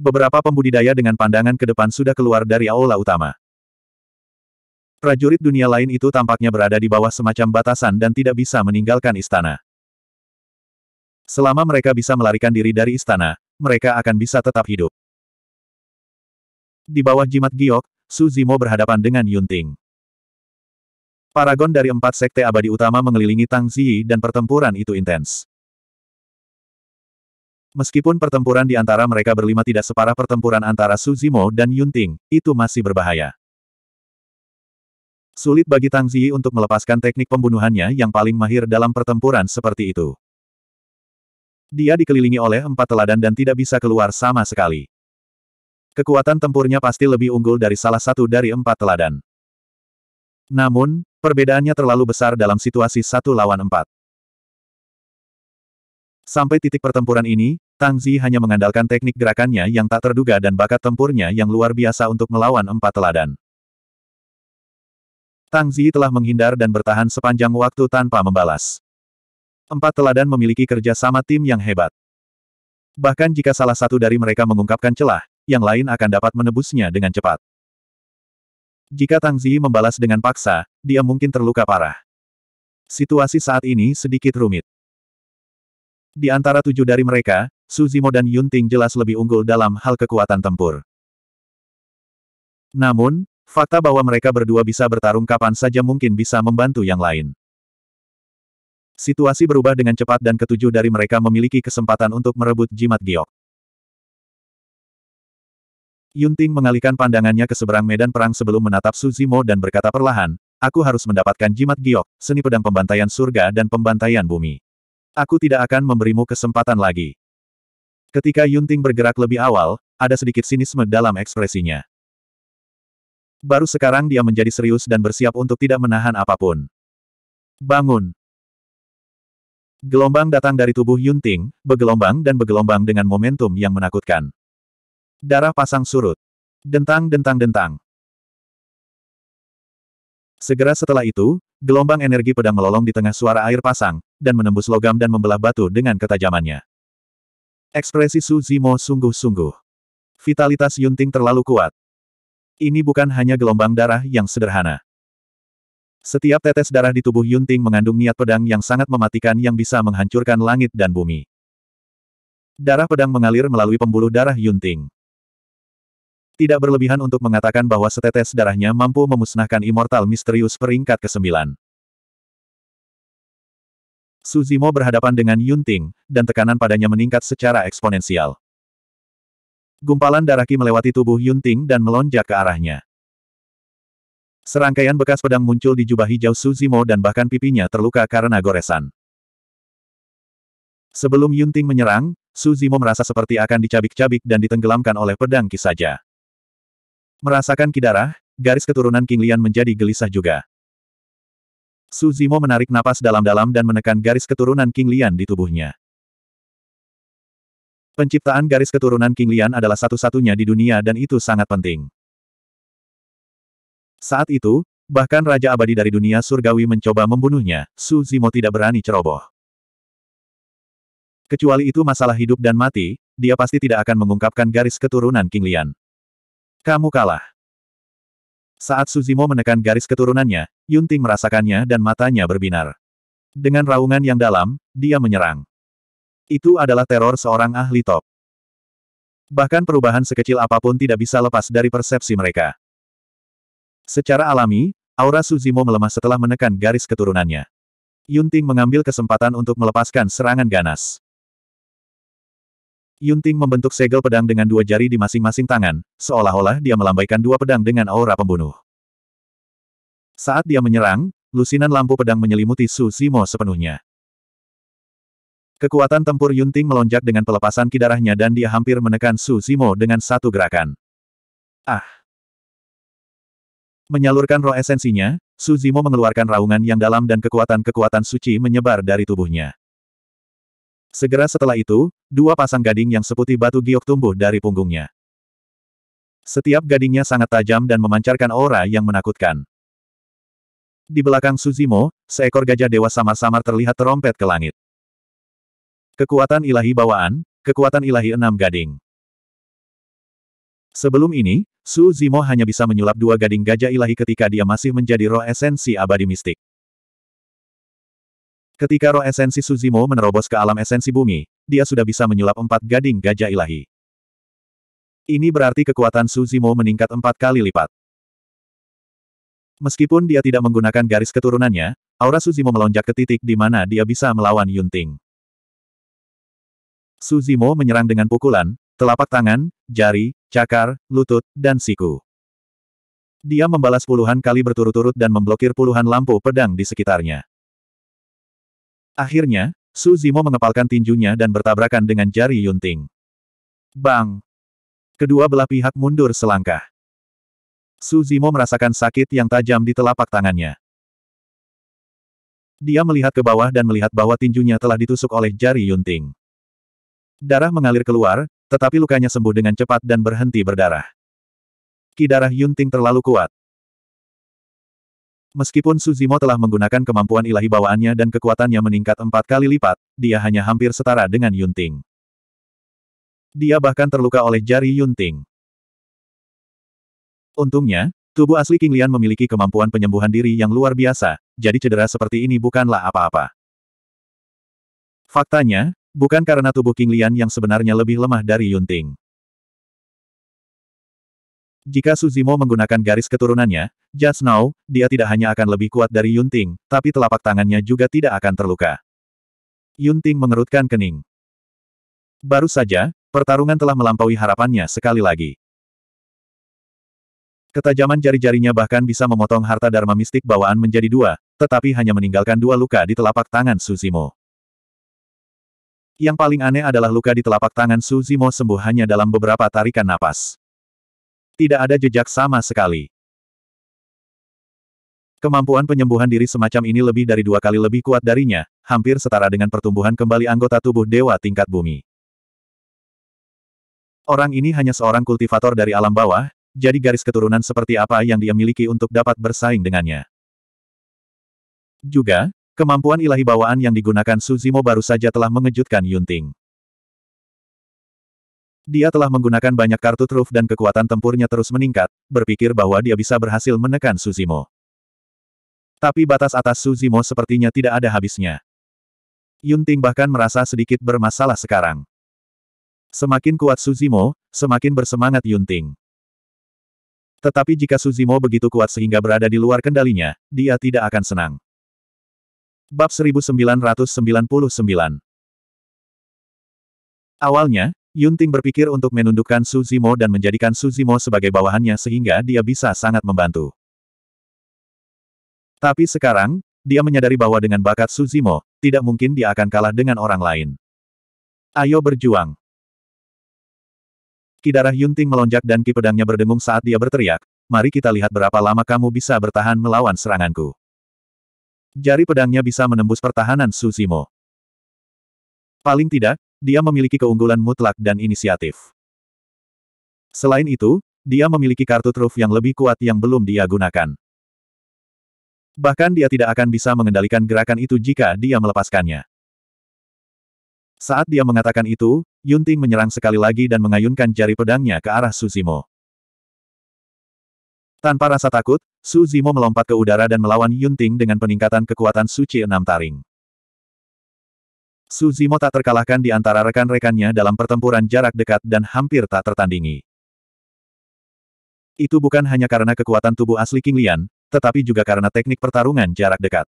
Beberapa pembudidaya dengan pandangan ke depan sudah keluar dari aula utama. Prajurit dunia lain itu tampaknya berada di bawah semacam batasan dan tidak bisa meninggalkan istana. Selama mereka bisa melarikan diri dari istana, mereka akan bisa tetap hidup. Di bawah jimat giok, Su Zimo berhadapan dengan Yunting. Paragon dari empat sekte abadi utama mengelilingi Tang Ziyi dan pertempuran itu intens. Meskipun pertempuran di antara mereka berlima tidak separah pertempuran antara Su Zimo dan Yunting, itu masih berbahaya. Sulit bagi Tang Ziyi untuk melepaskan teknik pembunuhannya yang paling mahir dalam pertempuran seperti itu. Dia dikelilingi oleh empat teladan dan tidak bisa keluar sama sekali. Kekuatan tempurnya pasti lebih unggul dari salah satu dari empat teladan. Namun, perbedaannya terlalu besar dalam situasi satu lawan empat. Sampai titik pertempuran ini, Tang Zi hanya mengandalkan teknik gerakannya yang tak terduga dan bakat tempurnya yang luar biasa untuk melawan empat teladan. Tang Zi telah menghindar dan bertahan sepanjang waktu tanpa membalas. Empat teladan memiliki kerja sama tim yang hebat. Bahkan jika salah satu dari mereka mengungkapkan celah, yang lain akan dapat menebusnya dengan cepat. Jika Tang Zi membalas dengan paksa, dia mungkin terluka parah. Situasi saat ini sedikit rumit. Di antara tujuh dari mereka, Suzimo dan Yunting jelas lebih unggul dalam hal kekuatan tempur. Namun, fakta bahwa mereka berdua bisa bertarung kapan saja mungkin bisa membantu yang lain. Situasi berubah dengan cepat dan ketujuh dari mereka memiliki kesempatan untuk merebut jimat giok. Yunting mengalihkan pandangannya ke seberang medan perang sebelum menatap Suzimo dan berkata perlahan, aku harus mendapatkan jimat giok, seni pedang pembantaian surga dan pembantaian bumi. Aku tidak akan memberimu kesempatan lagi. Ketika Yunting bergerak lebih awal, ada sedikit sinisme dalam ekspresinya. Baru sekarang dia menjadi serius dan bersiap untuk tidak menahan apapun. Bangun! Gelombang datang dari tubuh Yunting, bergelombang dan bergelombang dengan momentum yang menakutkan. Darah pasang surut. Dentang-dentang-dentang. Segera setelah itu, gelombang energi pedang melolong di tengah suara air pasang, dan menembus logam dan membelah batu dengan ketajamannya. Ekspresi Su Zimo sungguh-sungguh. Vitalitas Yunting terlalu kuat. Ini bukan hanya gelombang darah yang sederhana. Setiap tetes darah di tubuh Yunting mengandung niat pedang yang sangat mematikan yang bisa menghancurkan langit dan bumi. Darah pedang mengalir melalui pembuluh darah Yunting. Tidak berlebihan untuk mengatakan bahwa setetes darahnya mampu memusnahkan Immortal Misterius peringkat ke-9. Suzimo berhadapan dengan Yunting, dan tekanan padanya meningkat secara eksponensial. Gumpalan darah Ki melewati tubuh Yunting dan melonjak ke arahnya. Serangkaian bekas pedang muncul di jubah hijau Suzimo dan bahkan pipinya terluka karena goresan. Sebelum Yunting menyerang, Suzimo merasa seperti akan dicabik-cabik dan ditenggelamkan oleh pedang Ki saja. Merasakan kidarah, garis keturunan King Lian menjadi gelisah juga. Su Zimo menarik napas dalam-dalam dan menekan garis keturunan King Lian di tubuhnya. Penciptaan garis keturunan King Lian adalah satu-satunya di dunia dan itu sangat penting. Saat itu, bahkan Raja Abadi dari dunia surgawi mencoba membunuhnya, Su Zimo tidak berani ceroboh. Kecuali itu masalah hidup dan mati, dia pasti tidak akan mengungkapkan garis keturunan King Lian. Kamu kalah. Saat Suzimo menekan garis keturunannya, Yunting merasakannya dan matanya berbinar. Dengan raungan yang dalam, dia menyerang. Itu adalah teror seorang ahli top. Bahkan perubahan sekecil apapun tidak bisa lepas dari persepsi mereka. Secara alami, aura Suzimo melemah setelah menekan garis keturunannya. Yunting mengambil kesempatan untuk melepaskan serangan ganas. Yunting membentuk segel pedang dengan dua jari di masing-masing tangan, seolah-olah dia melambaikan dua pedang dengan aura pembunuh. Saat dia menyerang, lusinan lampu pedang menyelimuti Su Simo sepenuhnya. Kekuatan tempur Yunting melonjak dengan pelepasan kidarahnya dan dia hampir menekan Su Simo dengan satu gerakan. Ah! Menyalurkan roh esensinya, Su Zimo mengeluarkan raungan yang dalam dan kekuatan-kekuatan suci menyebar dari tubuhnya. Segera setelah itu, dua pasang gading yang seputih batu giok tumbuh dari punggungnya. Setiap gadingnya sangat tajam dan memancarkan aura yang menakutkan. Di belakang Suzimo, seekor gajah dewa samar-samar terlihat terompet ke langit. Kekuatan ilahi bawaan, kekuatan ilahi enam gading. Sebelum ini, Su Zimo hanya bisa menyulap dua gading gajah ilahi ketika dia masih menjadi roh esensi abadi mistik. Ketika roh esensi Suzimo menerobos ke alam esensi bumi, dia sudah bisa menyulap empat gading gajah ilahi. Ini berarti kekuatan Suzimo meningkat empat kali lipat. Meskipun dia tidak menggunakan garis keturunannya, aura Suzimo melonjak ke titik di mana dia bisa melawan Yunting. Suzimo menyerang dengan pukulan, telapak tangan, jari, cakar, lutut, dan siku. Dia membalas puluhan kali berturut-turut dan memblokir puluhan lampu pedang di sekitarnya. Akhirnya, Su Zimo mengepalkan tinjunya dan bertabrakan dengan jari Yunting. Bang! Kedua belah pihak mundur selangkah. Su Zimo merasakan sakit yang tajam di telapak tangannya. Dia melihat ke bawah dan melihat bahwa tinjunya telah ditusuk oleh jari Yunting. Darah mengalir keluar, tetapi lukanya sembuh dengan cepat dan berhenti berdarah. Kidarah Yunting terlalu kuat. Meskipun Suzimo telah menggunakan kemampuan ilahi bawaannya dan kekuatannya meningkat empat kali lipat, dia hanya hampir setara dengan Yunting. Dia bahkan terluka oleh jari Yunting. Untungnya, tubuh asli King Lian memiliki kemampuan penyembuhan diri yang luar biasa, jadi cedera seperti ini bukanlah apa-apa. Faktanya, bukan karena tubuh King Lian yang sebenarnya lebih lemah dari Yunting. Jika Suzimo menggunakan garis keturunannya, just now, dia tidak hanya akan lebih kuat dari Yunting, tapi telapak tangannya juga tidak akan terluka. Yunting mengerutkan kening. Baru saja, pertarungan telah melampaui harapannya sekali lagi. Ketajaman jari-jarinya bahkan bisa memotong harta dharma mistik bawaan menjadi dua, tetapi hanya meninggalkan dua luka di telapak tangan Suzimo. Yang paling aneh adalah luka di telapak tangan Suzimo sembuh hanya dalam beberapa tarikan napas. Tidak ada jejak sama sekali. Kemampuan penyembuhan diri semacam ini lebih dari dua kali lebih kuat darinya, hampir setara dengan pertumbuhan kembali anggota tubuh dewa tingkat bumi. Orang ini hanya seorang kultivator dari alam bawah, jadi garis keturunan seperti apa yang dia miliki untuk dapat bersaing dengannya. Juga, kemampuan ilahi bawaan yang digunakan Suzimo baru saja telah mengejutkan Yunting. Dia telah menggunakan banyak kartu truf dan kekuatan tempurnya terus meningkat, berpikir bahwa dia bisa berhasil menekan Suzimo. Tapi batas atas Suzimo sepertinya tidak ada habisnya. Yunting bahkan merasa sedikit bermasalah sekarang. Semakin kuat Suzimo, semakin bersemangat Yunting. Tetapi jika Suzimo begitu kuat sehingga berada di luar kendalinya, dia tidak akan senang. Bab 1999 Awalnya, Yunting berpikir untuk menundukkan Suzimo dan menjadikan Suzimo sebagai bawahannya sehingga dia bisa sangat membantu. Tapi sekarang, dia menyadari bahwa dengan bakat Suzimo, tidak mungkin dia akan kalah dengan orang lain. Ayo berjuang. Kidarah Yunting melonjak dan ki pedangnya berdengung saat dia berteriak, mari kita lihat berapa lama kamu bisa bertahan melawan seranganku. Jari pedangnya bisa menembus pertahanan Suzimo. Paling tidak, dia memiliki keunggulan mutlak dan inisiatif. Selain itu, dia memiliki kartu truf yang lebih kuat yang belum dia gunakan. Bahkan dia tidak akan bisa mengendalikan gerakan itu jika dia melepaskannya. Saat dia mengatakan itu, Yunting menyerang sekali lagi dan mengayunkan jari pedangnya ke arah Suzimo. Tanpa rasa takut, Suzimo melompat ke udara dan melawan Yunting dengan peningkatan kekuatan suci enam taring. Suzimo tak terkalahkan di antara rekan-rekannya dalam pertempuran jarak dekat dan hampir tak tertandingi. Itu bukan hanya karena kekuatan tubuh asli King Lian, tetapi juga karena teknik pertarungan jarak dekat.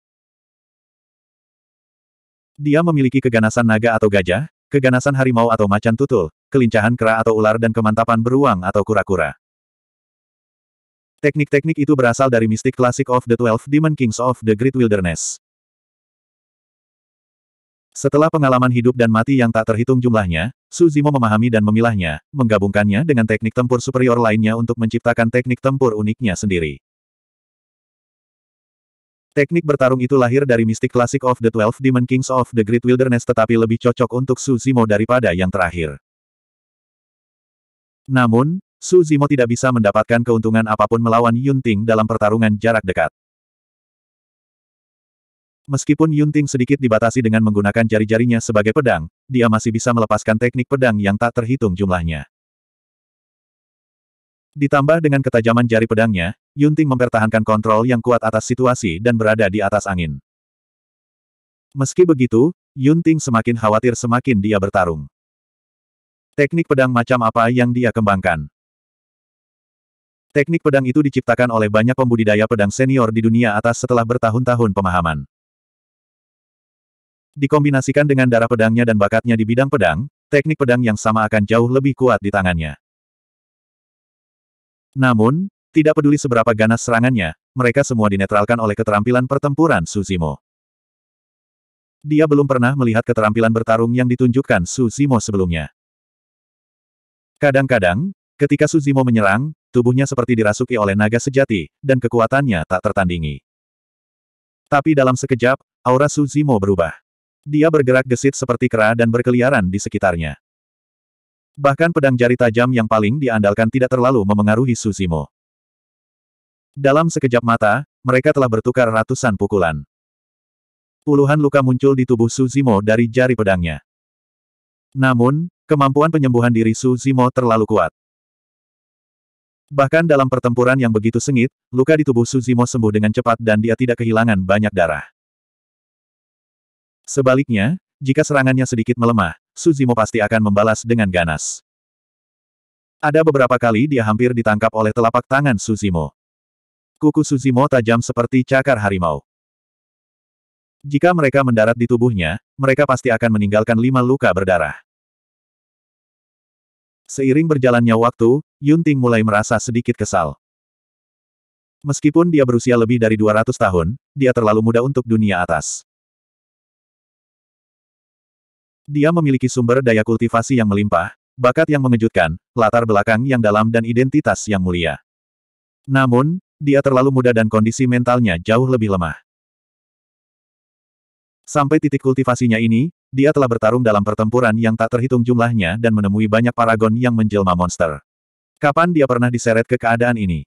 Dia memiliki keganasan naga atau gajah, keganasan harimau atau macan tutul, kelincahan kera atau ular dan kemantapan beruang atau kura-kura. Teknik-teknik itu berasal dari mistik klasik of the Twelve Demon Kings of the Great Wilderness. Setelah pengalaman hidup dan mati yang tak terhitung jumlahnya, Suzimo memahami dan memilahnya, menggabungkannya dengan teknik tempur superior lainnya untuk menciptakan teknik tempur uniknya sendiri. Teknik bertarung itu lahir dari mistik klasik of the Twelve Demon Kings of the Great Wilderness tetapi lebih cocok untuk Suzimo daripada yang terakhir. Namun, Suzimo tidak bisa mendapatkan keuntungan apapun melawan Yunting dalam pertarungan jarak dekat. Meskipun Yunting sedikit dibatasi dengan menggunakan jari-jarinya sebagai pedang, dia masih bisa melepaskan teknik pedang yang tak terhitung jumlahnya. Ditambah dengan ketajaman jari pedangnya, Yunting mempertahankan kontrol yang kuat atas situasi dan berada di atas angin. Meski begitu, Yunting semakin khawatir semakin dia bertarung. Teknik pedang macam apa yang dia kembangkan? Teknik pedang itu diciptakan oleh banyak pembudidaya pedang senior di dunia atas setelah bertahun-tahun pemahaman. Dikombinasikan dengan darah pedangnya dan bakatnya di bidang pedang, teknik pedang yang sama akan jauh lebih kuat di tangannya. Namun, tidak peduli seberapa ganas serangannya, mereka semua dinetralkan oleh keterampilan pertempuran Suzimo. Dia belum pernah melihat keterampilan bertarung yang ditunjukkan Suzimo sebelumnya. Kadang-kadang, ketika Suzimo menyerang, tubuhnya seperti dirasuki oleh naga sejati, dan kekuatannya tak tertandingi. Tapi dalam sekejap, aura Suzimo berubah. Dia bergerak gesit seperti kera dan berkeliaran di sekitarnya. Bahkan pedang jari tajam yang paling diandalkan tidak terlalu memengaruhi Suzimo. Dalam sekejap mata, mereka telah bertukar ratusan pukulan. Puluhan luka muncul di tubuh Suzimo dari jari pedangnya. Namun, kemampuan penyembuhan diri Suzimo terlalu kuat. Bahkan dalam pertempuran yang begitu sengit, luka di tubuh Suzimo sembuh dengan cepat dan dia tidak kehilangan banyak darah. Sebaliknya, jika serangannya sedikit melemah, Suzimo pasti akan membalas dengan ganas. Ada beberapa kali dia hampir ditangkap oleh telapak tangan Suzimo. Kuku Suzimo tajam seperti cakar harimau. Jika mereka mendarat di tubuhnya, mereka pasti akan meninggalkan lima luka berdarah. Seiring berjalannya waktu, Yunting mulai merasa sedikit kesal. Meskipun dia berusia lebih dari 200 tahun, dia terlalu muda untuk dunia atas. Dia memiliki sumber daya kultivasi yang melimpah, bakat yang mengejutkan, latar belakang yang dalam dan identitas yang mulia. Namun, dia terlalu muda dan kondisi mentalnya jauh lebih lemah. Sampai titik kultivasinya ini, dia telah bertarung dalam pertempuran yang tak terhitung jumlahnya dan menemui banyak paragon yang menjelma monster. Kapan dia pernah diseret ke keadaan ini?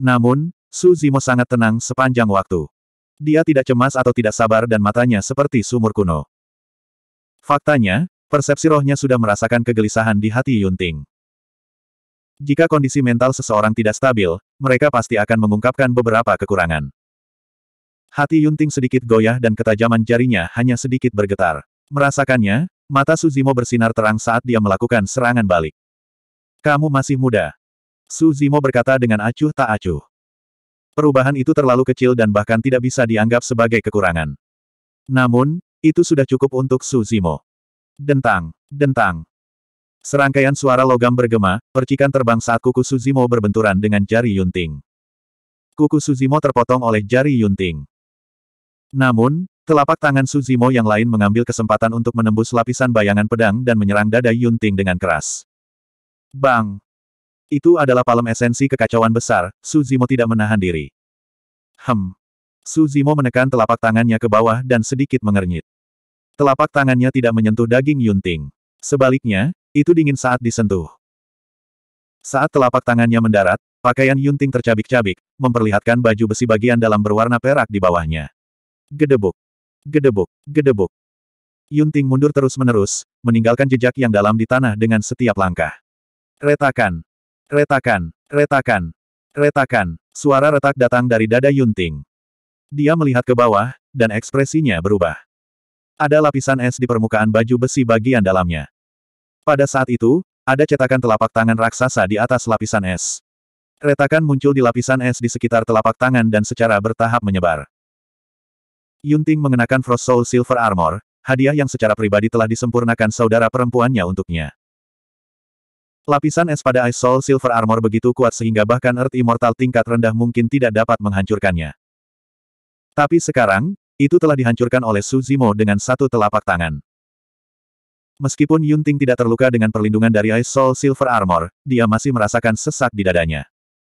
Namun, Su Zimo sangat tenang sepanjang waktu. Dia tidak cemas atau tidak sabar dan matanya seperti sumur kuno. Faktanya, persepsi rohnya sudah merasakan kegelisahan di hati Yunting. Jika kondisi mental seseorang tidak stabil, mereka pasti akan mengungkapkan beberapa kekurangan. Hati Yunting sedikit goyah dan ketajaman jarinya hanya sedikit bergetar. Merasakannya, mata Suzimo bersinar terang saat dia melakukan serangan balik. Kamu masih muda. Suzimo berkata dengan acuh tak acuh. Perubahan itu terlalu kecil dan bahkan tidak bisa dianggap sebagai kekurangan. Namun, itu sudah cukup untuk Suzimo. Dentang, dentang. Serangkaian suara logam bergema, percikan terbang saat kuku Suzimo berbenturan dengan jari Yunting. Kuku Suzimo terpotong oleh jari Yunting. Namun, telapak tangan Suzimo yang lain mengambil kesempatan untuk menembus lapisan bayangan pedang dan menyerang dada Yunting dengan keras. Bang! Itu adalah palem esensi kekacauan besar, Suzimo tidak menahan diri. Hem, Su Zimo menekan telapak tangannya ke bawah dan sedikit mengernyit. Telapak tangannya tidak menyentuh daging Yunting. Sebaliknya, itu dingin saat disentuh. Saat telapak tangannya mendarat, pakaian Yunting tercabik-cabik, memperlihatkan baju besi bagian dalam berwarna perak di bawahnya. Gedebuk. Gedebuk. Gedebuk. Yunting mundur terus-menerus, meninggalkan jejak yang dalam di tanah dengan setiap langkah. Retakan. Retakan. Retakan. Retakan. Suara retak datang dari dada Yunting. Dia melihat ke bawah, dan ekspresinya berubah. Ada lapisan es di permukaan baju besi bagian dalamnya. Pada saat itu, ada cetakan telapak tangan raksasa di atas lapisan es. Retakan muncul di lapisan es di sekitar telapak tangan dan secara bertahap menyebar. Yunting mengenakan Frost Soul Silver Armor, hadiah yang secara pribadi telah disempurnakan saudara perempuannya untuknya. Lapisan es pada Ice Soul Silver Armor begitu kuat sehingga bahkan Earth Immortal tingkat rendah mungkin tidak dapat menghancurkannya. Tapi sekarang, itu telah dihancurkan oleh Su Zimo dengan satu telapak tangan. Meskipun Yunting tidak terluka dengan perlindungan dari Ice Soul Silver Armor, dia masih merasakan sesak di dadanya.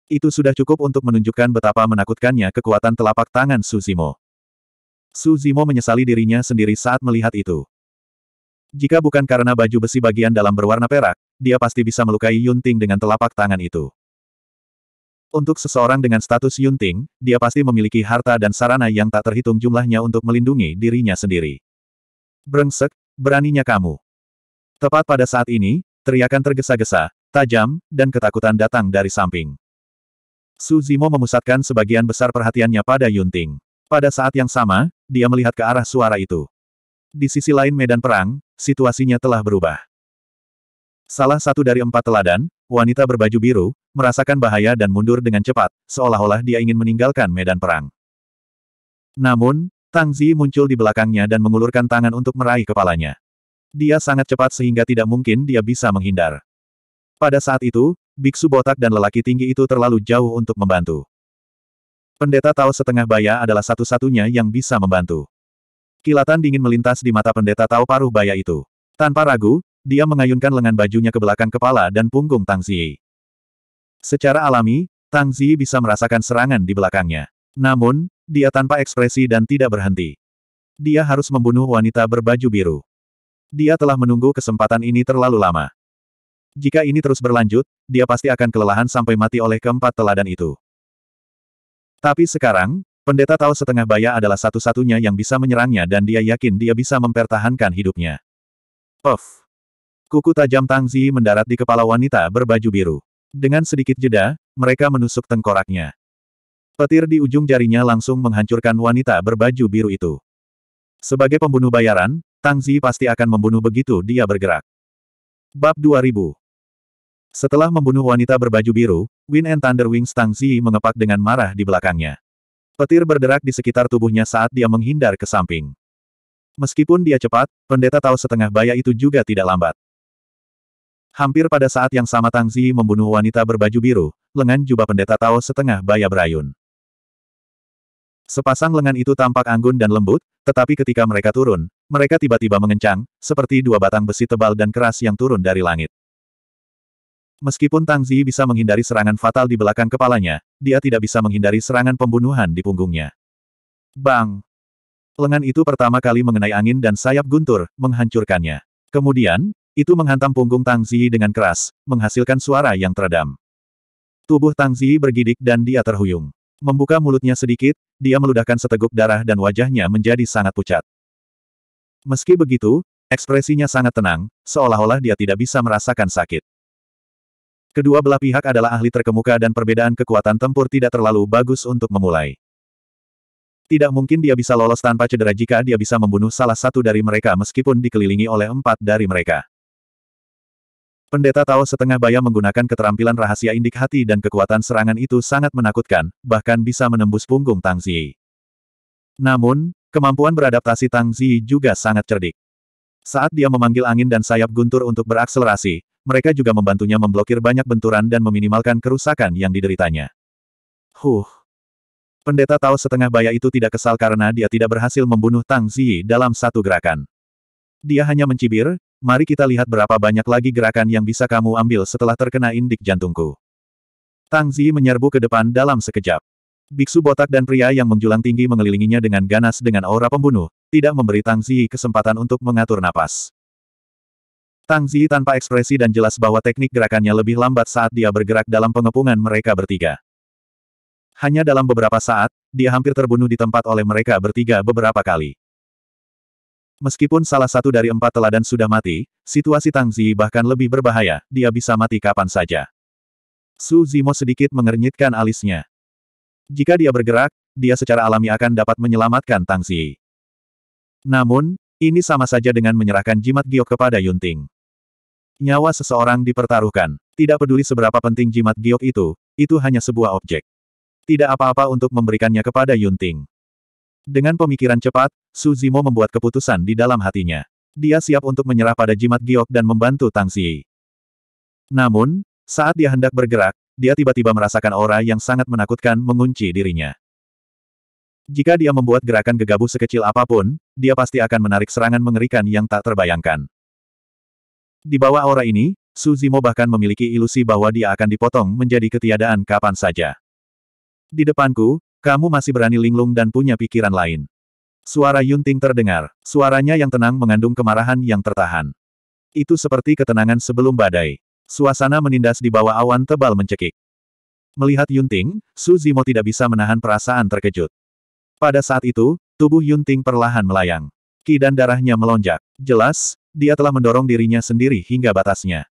Itu sudah cukup untuk menunjukkan betapa menakutkannya kekuatan telapak tangan Su Zimo. Su Zimo menyesali dirinya sendiri saat melihat itu. Jika bukan karena baju besi bagian dalam berwarna perak, dia pasti bisa melukai Yunting dengan telapak tangan itu. Untuk seseorang dengan status Yunting, dia pasti memiliki harta dan sarana yang tak terhitung jumlahnya untuk melindungi dirinya sendiri. Brengsek, beraninya kamu. Tepat pada saat ini, teriakan tergesa-gesa, tajam, dan ketakutan datang dari samping. Su Zimo memusatkan sebagian besar perhatiannya pada Yunting. Pada saat yang sama, dia melihat ke arah suara itu. Di sisi lain medan perang, situasinya telah berubah. Salah satu dari empat teladan, wanita berbaju biru, merasakan bahaya dan mundur dengan cepat, seolah-olah dia ingin meninggalkan medan perang. Namun, Tang Zi muncul di belakangnya dan mengulurkan tangan untuk meraih kepalanya. Dia sangat cepat sehingga tidak mungkin dia bisa menghindar. Pada saat itu, biksu botak dan lelaki tinggi itu terlalu jauh untuk membantu. Pendeta Tao setengah baya adalah satu-satunya yang bisa membantu. Kilatan dingin melintas di mata pendeta Tao paruh baya itu. Tanpa ragu, dia mengayunkan lengan bajunya ke belakang kepala dan punggung Tang Ziyi. Secara alami, Tang Ziyi bisa merasakan serangan di belakangnya. Namun, dia tanpa ekspresi dan tidak berhenti. Dia harus membunuh wanita berbaju biru. Dia telah menunggu kesempatan ini terlalu lama. Jika ini terus berlanjut, dia pasti akan kelelahan sampai mati oleh keempat teladan itu. Tapi sekarang, pendeta tahu setengah baya adalah satu-satunya yang bisa menyerangnya dan dia yakin dia bisa mempertahankan hidupnya. Puff. Kuku tajam Tang Zi mendarat di kepala wanita berbaju biru. Dengan sedikit jeda, mereka menusuk tengkoraknya. Petir di ujung jarinya langsung menghancurkan wanita berbaju biru itu. Sebagai pembunuh bayaran, Tang Zi pasti akan membunuh begitu dia bergerak. Bab 2000 Setelah membunuh wanita berbaju biru, Wind and Thunder Wings Tang Zi mengepak dengan marah di belakangnya. Petir berderak di sekitar tubuhnya saat dia menghindar ke samping. Meskipun dia cepat, pendeta tahu setengah baya itu juga tidak lambat. Hampir pada saat yang sama Tang Zi membunuh wanita berbaju biru, lengan jubah pendeta Tao setengah bayar berayun. Sepasang lengan itu tampak anggun dan lembut, tetapi ketika mereka turun, mereka tiba-tiba mengencang, seperti dua batang besi tebal dan keras yang turun dari langit. Meskipun Tang Zi bisa menghindari serangan fatal di belakang kepalanya, dia tidak bisa menghindari serangan pembunuhan di punggungnya. Bang! Lengan itu pertama kali mengenai angin dan sayap guntur, menghancurkannya. Kemudian, itu menghantam punggung Tang Ziyi dengan keras, menghasilkan suara yang teredam. Tubuh Tang Ziyi bergidik dan dia terhuyung. Membuka mulutnya sedikit, dia meludahkan seteguk darah dan wajahnya menjadi sangat pucat. Meski begitu, ekspresinya sangat tenang, seolah-olah dia tidak bisa merasakan sakit. Kedua belah pihak adalah ahli terkemuka dan perbedaan kekuatan tempur tidak terlalu bagus untuk memulai. Tidak mungkin dia bisa lolos tanpa cedera jika dia bisa membunuh salah satu dari mereka meskipun dikelilingi oleh empat dari mereka. Pendeta Tao setengah baya menggunakan keterampilan rahasia indik hati dan kekuatan serangan itu sangat menakutkan, bahkan bisa menembus punggung Tang Zi. Namun, kemampuan beradaptasi Tang Zi juga sangat cerdik. Saat dia memanggil angin dan sayap guntur untuk berakselerasi, mereka juga membantunya memblokir banyak benturan dan meminimalkan kerusakan yang dideritanya. Huh. Pendeta Tao setengah baya itu tidak kesal karena dia tidak berhasil membunuh Tang Zi dalam satu gerakan. Dia hanya mencibir, mari kita lihat berapa banyak lagi gerakan yang bisa kamu ambil setelah terkena indik jantungku. Tang Zi menyerbu ke depan dalam sekejap. Biksu botak dan pria yang menjulang tinggi mengelilinginya dengan ganas dengan aura pembunuh, tidak memberi Tang Zi kesempatan untuk mengatur napas. Tang Zi tanpa ekspresi dan jelas bahwa teknik gerakannya lebih lambat saat dia bergerak dalam pengepungan mereka bertiga. Hanya dalam beberapa saat, dia hampir terbunuh di tempat oleh mereka bertiga beberapa kali. Meskipun salah satu dari empat teladan sudah mati, situasi Tang Zi bahkan lebih berbahaya, dia bisa mati kapan saja. Su Zimo sedikit mengernyitkan alisnya. Jika dia bergerak, dia secara alami akan dapat menyelamatkan Tang Zi. Namun, ini sama saja dengan menyerahkan jimat giok kepada Yunting. Nyawa seseorang dipertaruhkan. Tidak peduli seberapa penting jimat giok itu, itu hanya sebuah objek. Tidak apa-apa untuk memberikannya kepada Yunting. Dengan pemikiran cepat, Su Zimo membuat keputusan di dalam hatinya. Dia siap untuk menyerah pada jimat giok dan membantu Tang Xi. Namun, saat dia hendak bergerak, dia tiba-tiba merasakan aura yang sangat menakutkan mengunci dirinya. Jika dia membuat gerakan gegabah sekecil apapun, dia pasti akan menarik serangan mengerikan yang tak terbayangkan. Di bawah aura ini, Su Zimo bahkan memiliki ilusi bahwa dia akan dipotong menjadi ketiadaan kapan saja. Di depanku, kamu masih berani linglung dan punya pikiran lain. Suara Yunting terdengar, suaranya yang tenang mengandung kemarahan yang tertahan. Itu seperti ketenangan sebelum badai. Suasana menindas di bawah awan tebal mencekik. Melihat Yunting, Su Zimo tidak bisa menahan perasaan terkejut. Pada saat itu, tubuh Yunting perlahan melayang. Ki dan darahnya melonjak. Jelas, dia telah mendorong dirinya sendiri hingga batasnya.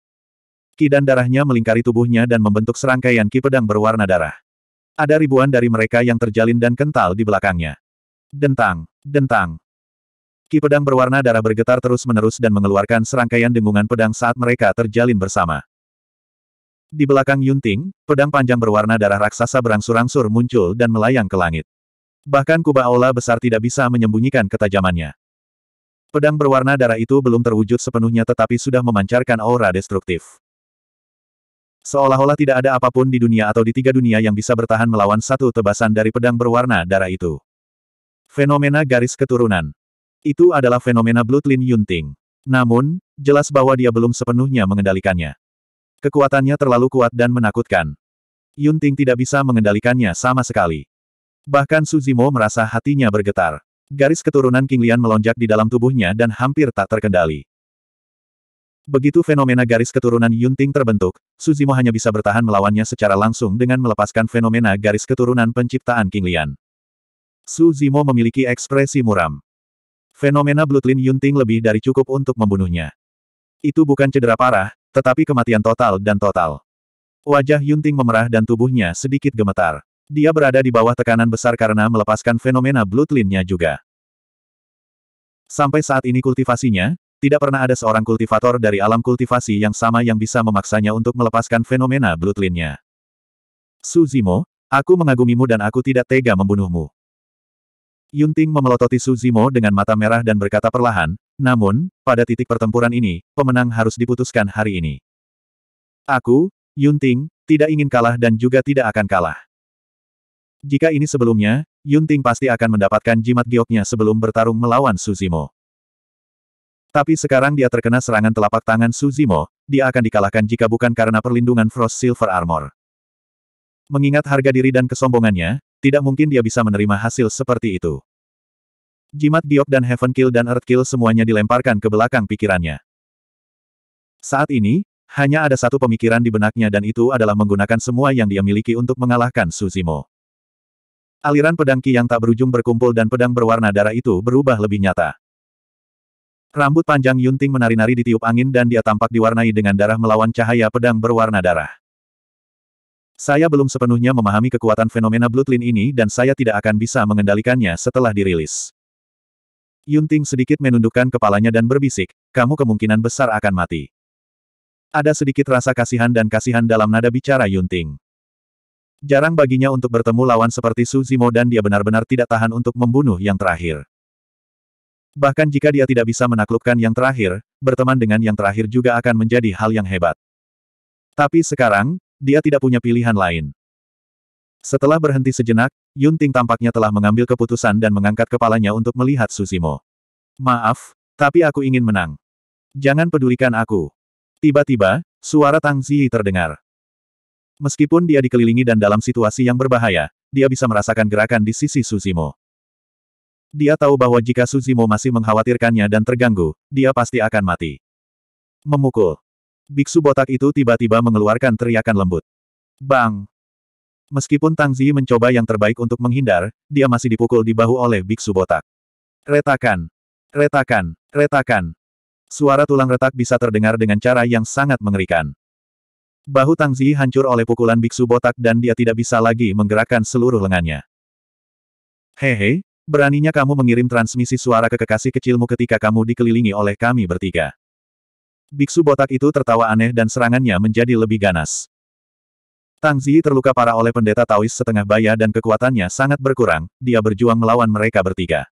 Ki dan darahnya melingkari tubuhnya dan membentuk serangkaian ki pedang berwarna darah. Ada ribuan dari mereka yang terjalin dan kental di belakangnya. Dentang, dentang. Ki pedang berwarna darah bergetar terus-menerus dan mengeluarkan serangkaian dengungan pedang saat mereka terjalin bersama. Di belakang Yunting, pedang panjang berwarna darah raksasa berangsur-angsur muncul dan melayang ke langit. Bahkan kubah aula besar tidak bisa menyembunyikan ketajamannya. Pedang berwarna darah itu belum terwujud sepenuhnya tetapi sudah memancarkan aura destruktif. Seolah-olah tidak ada apapun di dunia atau di tiga dunia yang bisa bertahan melawan satu tebasan dari pedang berwarna darah itu. Fenomena garis keturunan. Itu adalah fenomena Bloodline Yunting. Namun, jelas bahwa dia belum sepenuhnya mengendalikannya. Kekuatannya terlalu kuat dan menakutkan. Yunting tidak bisa mengendalikannya sama sekali. Bahkan Suzimo merasa hatinya bergetar. Garis keturunan King Lian melonjak di dalam tubuhnya dan hampir tak terkendali. Begitu fenomena garis keturunan Yunting terbentuk, Suzimo hanya bisa bertahan melawannya secara langsung dengan melepaskan fenomena garis keturunan penciptaan King Lian. Suzimo memiliki ekspresi muram. Fenomena Bloodline Yunting lebih dari cukup untuk membunuhnya. Itu bukan cedera parah, tetapi kematian total dan total. Wajah Yunting memerah dan tubuhnya sedikit gemetar. Dia berada di bawah tekanan besar karena melepaskan fenomena Bloodline-nya juga. Sampai saat ini kultivasinya, tidak pernah ada seorang kultivator dari alam kultivasi yang sama yang bisa memaksanya untuk melepaskan fenomena Bloodline-nya. Suzimo, aku mengagumimu dan aku tidak tega membunuhmu. Yunting memelototi Suzimo dengan mata merah dan berkata perlahan, namun, pada titik pertempuran ini, pemenang harus diputuskan hari ini. Aku, Yunting, tidak ingin kalah dan juga tidak akan kalah. Jika ini sebelumnya, Yunting pasti akan mendapatkan jimat gioknya sebelum bertarung melawan Suzimo. Tapi sekarang dia terkena serangan telapak tangan Suzimo, dia akan dikalahkan jika bukan karena perlindungan Frost Silver Armor. Mengingat harga diri dan kesombongannya, tidak mungkin dia bisa menerima hasil seperti itu. Jimat giok dan Heaven Kill dan Earth Kill semuanya dilemparkan ke belakang pikirannya. Saat ini, hanya ada satu pemikiran di benaknya dan itu adalah menggunakan semua yang dia miliki untuk mengalahkan Suzimo. Aliran pedang Ki yang tak berujung berkumpul dan pedang berwarna darah itu berubah lebih nyata. Rambut panjang Yunting menari-nari ditiup angin dan dia tampak diwarnai dengan darah melawan cahaya pedang berwarna darah. Saya belum sepenuhnya memahami kekuatan fenomena Bloodline ini dan saya tidak akan bisa mengendalikannya setelah dirilis. Yunting sedikit menundukkan kepalanya dan berbisik, kamu kemungkinan besar akan mati. Ada sedikit rasa kasihan dan kasihan dalam nada bicara Yunting. Jarang baginya untuk bertemu lawan seperti Suzimo dan dia benar-benar tidak tahan untuk membunuh yang terakhir. Bahkan jika dia tidak bisa menaklukkan yang terakhir, berteman dengan yang terakhir juga akan menjadi hal yang hebat. Tapi sekarang, dia tidak punya pilihan lain. Setelah berhenti sejenak, Yunting tampaknya telah mengambil keputusan dan mengangkat kepalanya untuk melihat Susimo. Maaf, tapi aku ingin menang. Jangan pedulikan aku. Tiba-tiba, suara Tang Ziyi terdengar. Meskipun dia dikelilingi dan dalam situasi yang berbahaya, dia bisa merasakan gerakan di sisi Susimo. Dia tahu bahwa jika Suzimo masih mengkhawatirkannya dan terganggu, dia pasti akan mati. Memukul. Biksu botak itu tiba-tiba mengeluarkan teriakan lembut. Bang! Meskipun Tang Zi mencoba yang terbaik untuk menghindar, dia masih dipukul di bahu oleh biksu botak. Retakan! Retakan! Retakan! Suara tulang retak bisa terdengar dengan cara yang sangat mengerikan. Bahu Tang Zi hancur oleh pukulan biksu botak dan dia tidak bisa lagi menggerakkan seluruh lengannya. Hehe, Beraninya kamu mengirim transmisi suara ke kekasih kecilmu ketika kamu dikelilingi oleh kami bertiga. Biksu botak itu tertawa aneh dan serangannya menjadi lebih ganas. Tang Zi terluka parah oleh pendeta Taois setengah baya dan kekuatannya sangat berkurang, dia berjuang melawan mereka bertiga.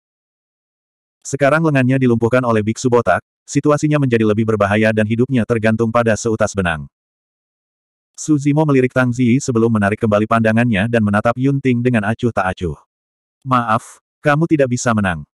Sekarang lengannya dilumpuhkan oleh biksu botak, situasinya menjadi lebih berbahaya dan hidupnya tergantung pada seutas benang. Su Zimo melirik Tang Zi sebelum menarik kembali pandangannya dan menatap Yun Ting dengan acuh tak acuh. Maaf, kamu tidak bisa menang.